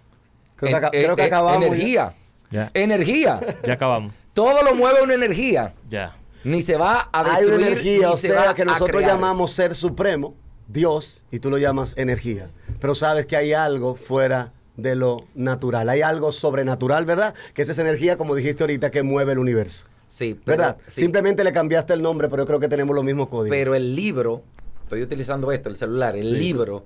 Creo, que, eh, eh, acabamos. Energía. Ya. Energía. Ya acabamos. Todo lo mueve una energía. Ya. Ni se va a destruir. Hay una energía, o sea, que nosotros llamamos ser supremo, Dios, y tú lo llamas energía. Pero sabes que hay algo fuera de lo natural. Hay algo sobrenatural, ¿verdad? Que es esa energía, como dijiste ahorita, que mueve el universo. Sí, ¿verdad? Simplemente le cambiaste el nombre, pero yo creo que tenemos los mismos códigos. Pero el libro, estoy utilizando esto, el celular, el libro,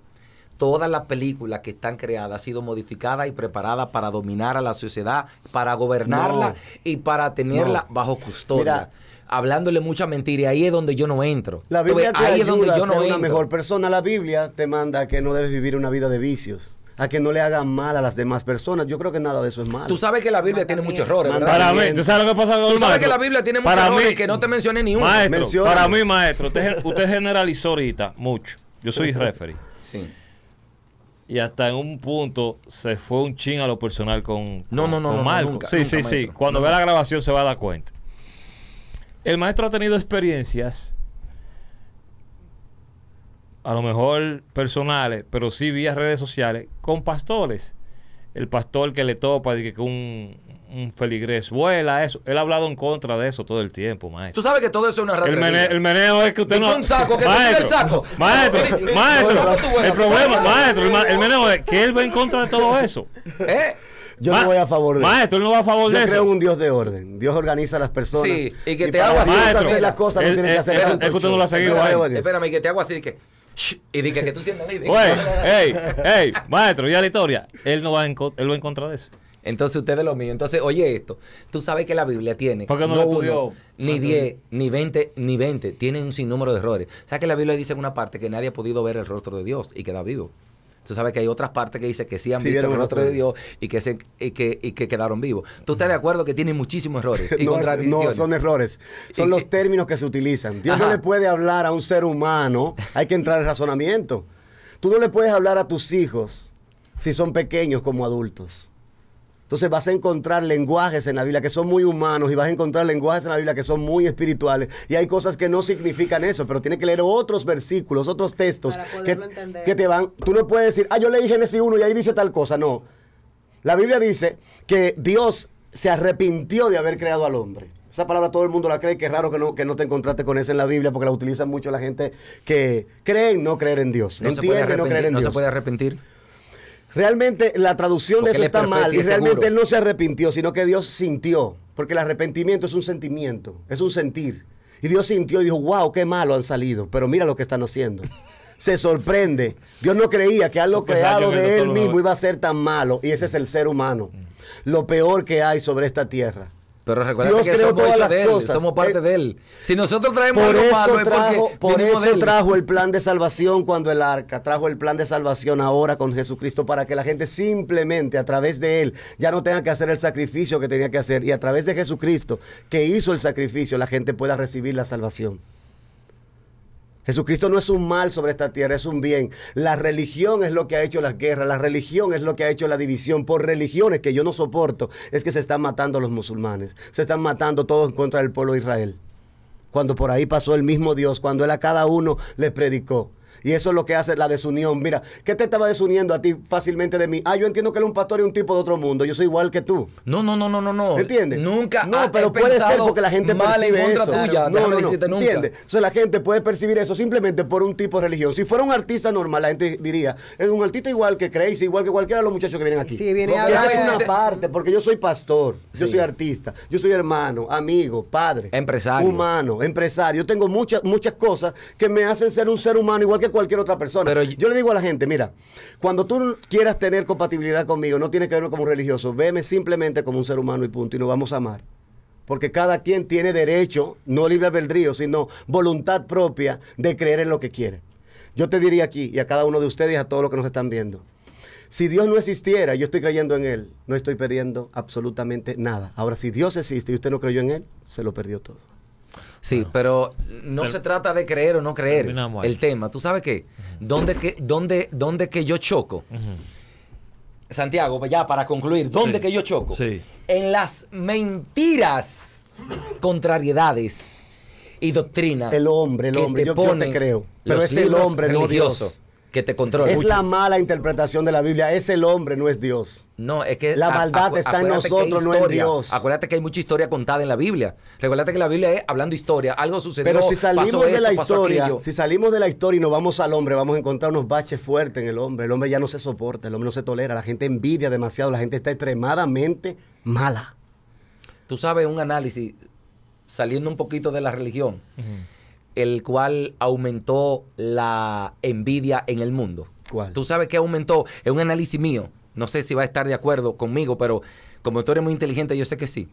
todas las películas que están creadas han sido modificadas y preparadas para dominar a la sociedad, para gobernarla y para tenerla bajo custodia. hablándole mucha mentira. ahí es donde yo no entro. La Biblia es donde una mejor persona. La Biblia te manda que no debes vivir una vida de vicios a que no le hagan mal a las demás personas. Yo creo que nada de eso es malo. Tú sabes que la Biblia tiene muchos errores, Para mí, tú sabes lo que pasa con Tú sabes que la Biblia tiene muchos errores que no te mencioné ni uno. Maestro, para mí, maestro, usted, generalizó ahorita mucho. Yo soy referee. Sí y hasta en un punto se fue un chin a lo personal con, no, no, no, nunca, sí, sí, sí. Cuando vea la grabación se va a dar cuenta. El maestro ha tenido experiencias a lo mejor personales, pero sí vía redes sociales, con pastores. El pastor que le topa, que un, un feligrés vuela, eso. Él ha hablado en contra de eso todo el tiempo, maestro. Tú sabes que todo eso es una El, meneo es que usted no... un saco, que maestro, el saco. Maestro, maestro, el problema, maestro, el, meneo es que él va en contra de todo eso. ¿Eh? Yo no voy a favor de Maestro, no va a favor de eso. Yo creo un Dios de orden. Dios organiza las personas. y que te así. hacer las cosas, que no tienes que hacer Es que usted no lo ha seguido, Espérame, que te hago así, que y dije que tú siendo ahí. Güey, hey maestro, ya la historia. Él no va en, él va en contra de eso. Entonces ustedes lo mío. Entonces, oye esto, tú sabes que la Biblia tiene ni 10, ni 20, ni 20, tiene un sinnúmero de errores. O que la Biblia dice en una parte que nadie ha podido ver el rostro de Dios y queda vivo. Tú sabes que hay otras partes que dice que sí han vivido visto el rostro de Dios y que, se, que, quedaron vivos. ¿Tú estás de acuerdo que tiene muchísimos errores no, son errores. Son los términos que se utilizan. Dios no le puede hablar a un ser humano. Hay que entrar en razonamiento. Tú no le puedes hablar a tus hijos si son pequeños como adultos. Entonces vas a encontrar lenguajes en la Biblia que son muy humanos y vas a encontrar lenguajes en la Biblia que son muy espirituales. Y hay cosas que no significan eso, pero tienes que leer otros versículos, otros textos que, te van. Tú no puedes decir, ah, yo leí Génesis 1 y ahí dice tal cosa. No. La Biblia dice que Dios se arrepintió de haber creado al hombre. Esa palabra todo el mundo la cree, que es raro que no, no te encontraste con esa en la Biblia, porque la utilizan mucho la gente que cree no creer en Dios. No no creer en Dios. No se puede arrepentir. Realmente la traducción de eso está mal y realmente él no se arrepintió, sino que Dios sintió, porque el arrepentimiento es un sentimiento, es un sentir. Y Dios sintió y dijo, wow, qué malo han salido, pero mira lo que están haciendo. se sorprende. Dios no creía que algo creado de él mismo iba a ser tan malo. Y ese es el ser humano. Mm. Lo peor que hay sobre esta tierra pero recuerda que somos él, parte eh, de él. Si nosotros traemos por por eso trajo el plan de salvación cuando el arca, trajo el plan de salvación ahora con Jesucristo para que la gente simplemente a través de él ya no tenga que hacer el sacrificio que tenía que hacer y a través de Jesucristo que hizo el sacrificio la gente pueda recibir la salvación. Jesucristo no es un mal sobre esta tierra, es un bien. La religión es lo que ha hecho las guerras, la religión es lo que ha hecho la división. Por religiones que yo no soporto, es que se están matando los musulmanes, se están matando todos en contra del pueblo de Israel. Cuando por ahí pasó el mismo Dios, cuando él a cada uno le predicó. Y eso es lo que hace la desunión. Mira, ¿qué te estaba desuniendo a ti fácilmente de mí? Ah, yo entiendo que él es un pastor y un tipo de otro mundo. Yo soy igual que tú. No, no, no, no, no. no. ¿Entiendes? Nunca. No, pero puede ser porque la gente mal percibe en contra eso. Tuya. No, no, no. Nunca. ¿Entiendes? O sea, la gente puede percibir eso simplemente por un tipo de religión. Si fuera un artista normal, la gente diría, es un artista igual que Crazy, igual que cualquiera de los muchachos que vienen aquí. Sí, viene a Esa es una parte, porque yo soy pastor, yo soy artista, yo soy hermano, amigo, padre. Empresario. Humano, empresario. Yo tengo muchas, muchas cosas que me hacen ser un ser humano igual que cualquier otra persona. Pero yo le digo a la gente, mira, cuando tú quieras tener compatibilidad conmigo, no tienes que verme como un religioso, veme simplemente como un ser humano y punto, y nos vamos a amar porque cada quien tiene derecho, no libre albedrío, sino voluntad propia de creer en lo que quiere. Yo te diría aquí, y a cada uno de ustedes, a todos los que nos están viendo, si Dios no existiera, yo estoy creyendo en Él, no estoy perdiendo absolutamente nada. Ahora, si Dios existe y usted no creyó en Él, se lo perdió todo. Sí, pero no se trata de creer o no creer el tema. ¿Tú sabes qué? ¿Dónde que, dónde, dónde que yo choco? Santiago, ya para concluir, ¿dónde que yo choco? En las mentiras, contrariedades y doctrinas El hombre, el hombre, yo, te creo. Pero es el hombre, religioso que te controla. Es la mala interpretación de la Biblia. Es el hombre, no es Dios. No, es que la maldad está en nosotros, no en Dios. Acuérdate que hay mucha historia contada en la Biblia. Recuérdate que la Biblia es hablando historia, algo sucedió. Pero si salimos de la historia, si salimos de la historia y nos vamos al hombre, vamos a encontrar unos baches fuertes en el hombre. El hombre ya no se soporta, el hombre no se tolera, la gente envidia demasiado, la gente está extremadamente mala. Tú sabes un análisis saliendo un poquito de la religión el cual aumentó la envidia en el mundo. ¿Cuál? Tú sabes que aumentó, es un análisis mío, no sé si va a estar de acuerdo conmigo, pero como tú eres muy inteligente, yo sé que sí.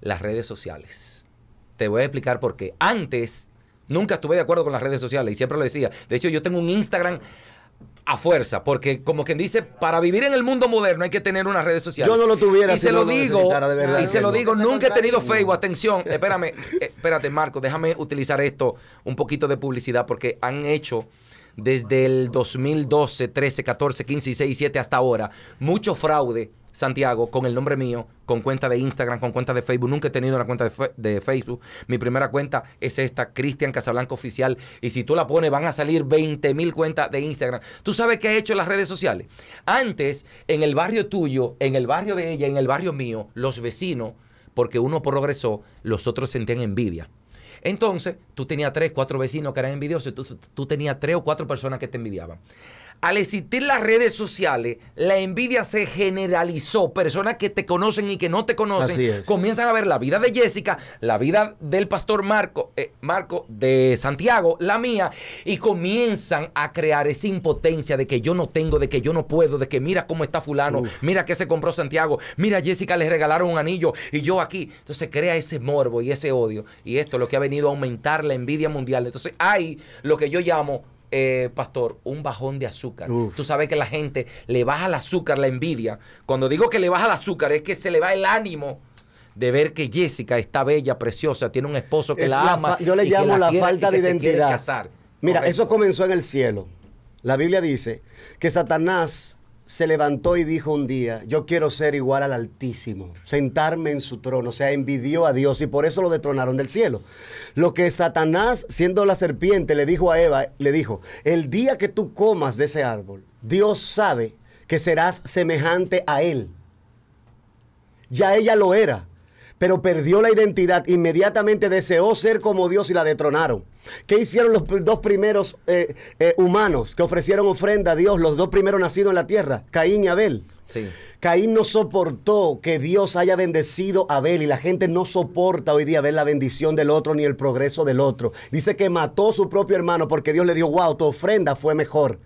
Las redes sociales. Te voy a explicar por qué. Antes, nunca estuve de acuerdo con las redes sociales y siempre lo decía. De hecho, yo tengo un Instagram a fuerza, porque como quien dice, para vivir en el mundo moderno hay que tener unas redes sociales. Yo no lo tuviera. Y se lo digo, y se lo digo, nunca he tenido Facebook. Atención, espérame, eh, espérate, Marco, déjame utilizar esto un poquito de publicidad porque han hecho desde el 2012, 13, 14, 15, y 17 hasta ahora mucho fraude Santiago con el nombre mío, con cuenta de Instagram, con cuenta de Facebook. Nunca he tenido una cuenta de, Facebook. Mi primera cuenta es esta, Cristian Casablanca Oficial. Y si tú la pones, van a salir 20 mil cuentas de Instagram. ¿Tú sabes qué he hecho en las redes sociales? Antes, en el barrio tuyo, en el barrio de ella, en el barrio mío, los vecinos, porque uno progresó, los otros sentían envidia. Entonces, tú tenías tres, cuatro vecinos que eran envidiosos, tú tenías tres o cuatro personas que te envidiaban al existir las redes sociales, la envidia se generalizó. Personas que te conocen y que no te conocen comienzan a ver la vida de Jessica, la vida del pastor Marco, eh, Marco de Santiago, la mía, y comienzan a crear esa impotencia de que yo no tengo, de que yo no puedo, de que mira cómo está fulano, mira que se compró Santiago, mira Jessica le regalaron un anillo y yo aquí. Entonces crea ese morbo y ese odio. Y esto es lo que ha venido a aumentar la envidia mundial. Entonces hay lo que yo llamo eh, pastor, un bajón de azúcar. Tú sabes que la gente le baja el azúcar, la envidia. Cuando digo que le baja el azúcar, es que se le va el ánimo de ver que Jessica está bella, preciosa, tiene un esposo que la, ama. Yo le llamo la, falta de identidad. Mira, eso comenzó en el cielo. La Biblia dice que Satanás se levantó y dijo un día, yo quiero ser igual al Altísimo, sentarme en su trono, o sea, envidió a Dios y por eso lo detronaron del cielo. Lo que Satanás, siendo la serpiente, le dijo a Eva, le dijo, el día que tú comas de ese árbol, Dios sabe que serás semejante a él. Ya ella lo era, pero perdió la identidad. Inmediatamente deseó ser como Dios y la detronaron. ¿Qué hicieron los dos primeros eh, eh, humanos que ofrecieron ofrenda a Dios, los dos primeros nacidos en la tierra, Caín y Abel? Sí. Caín no soportó que Dios haya bendecido a Abel y la gente no soporta hoy día ver la bendición del otro ni el progreso del otro. Dice que mató a su propio hermano porque Dios le dio wow, tu ofrenda fue mejor.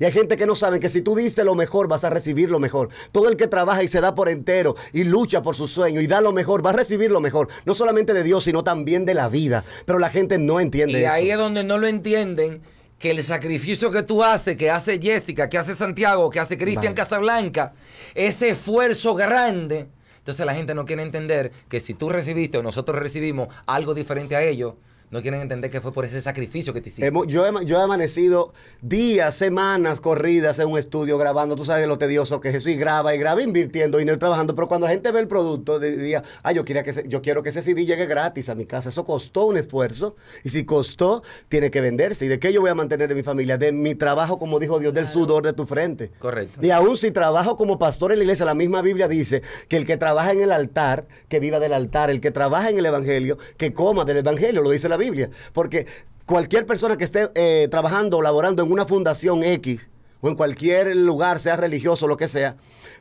Y hay gente que no sabe que si tú diste lo mejor, vas a recibir lo mejor. Todo el que trabaja y se da por entero y lucha por su sueño y da lo mejor, va a recibir lo mejor. No solamente de Dios, sino también de la vida. Pero la gente no entiende eso. Y ahí es donde no lo entienden que el sacrificio que tú haces, que hace Jessica, que hace Santiago, que hace Cristian Casablanca, ese esfuerzo grande. Entonces la gente no quiere entender que si tú recibiste o nosotros recibimos algo diferente a ellos, no quieren entender que fue por ese sacrificio que te hiciste. Yo he, amanecido días, semanas corridas en un estudio grabando. Tú sabes lo tedioso que es eso. Y graba, y graba invirtiendo, y no trabajando. Pero cuando la gente ve el producto, diría, ah, yo, que yo quiero que ese CD llegue gratis a mi casa. Eso costó un esfuerzo. Y si costó, tiene que venderse. ¿Y de qué yo voy a mantener en mi familia? De mi trabajo, como dijo Dios, del sudor de tu frente. Correcto. Y aún si trabajo como pastor en la iglesia, la misma Biblia dice que el que trabaja en el altar, que viva del altar. El que trabaja en el evangelio, que coma del evangelio. Lo dice la Biblia. Porque cualquier persona que esté eh, trabajando o laborando en una fundación X o en cualquier lugar, sea religioso, lo que sea,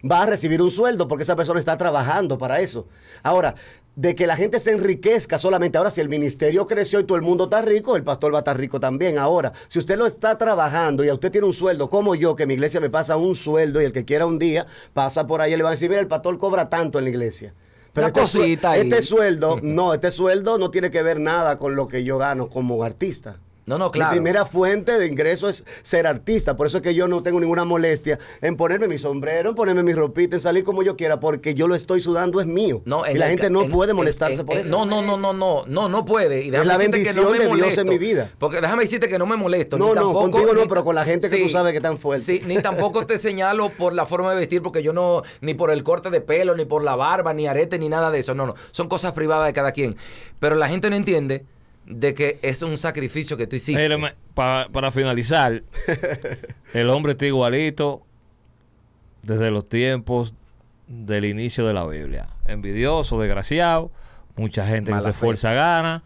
va a recibir un sueldo porque esa persona está trabajando para eso. Ahora, de que la gente se enriquezca solamente. Ahora, si el ministerio creció y todo el mundo está rico, el pastor va a estar rico también. Ahora, si usted lo está trabajando y a usted tiene un sueldo, como yo, que mi iglesia me pasa un sueldo y el que quiera un día pasa por ahí, le va a decir, mira, el pastor cobra tanto en la iglesia. Pero este, cosita este sueldo, no, este sueldo no tiene que ver nada con lo que yo gano como artista. No, no, claro. Mi primera fuente de ingreso es ser artista. Por eso es que yo no tengo ninguna molestia en ponerme mi sombrero, en ponerme mi ropita, en salir como yo quiera, porque yo lo estoy sudando, es mío. No, y la gente no puede molestarse por eso. No, no, no, no, no, no, no puede. Y es la bendición que no me de Dios en mi vida. Porque déjame decirte que no me molesto. No, ni tampoco, no, contigo no, pero con la gente que tú sabes que tan fuerte. Sí, ni tampoco te señalo por la forma de vestir, porque yo no, ni por el corte de pelo, ni por la barba, ni arete, ni nada de eso. No, no. Son cosas privadas de cada quien. Pero la gente no entiende de que es un sacrificio que tú hiciste. para, finalizar, el hombre está igualito desde los tiempos del inicio de la Biblia. Envidioso, desgraciado, mucha gente que se esfuerza fuerza gana,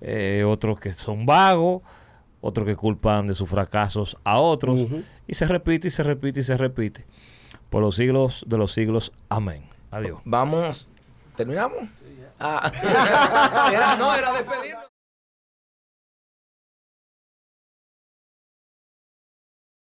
eh, otros que son vagos, otros que culpan de sus fracasos a otros, y se repite y se repite y se repite. Por los siglos de los siglos. Amén. Adiós. Vamos. ¿Terminamos? Ah. no, era despedirnos.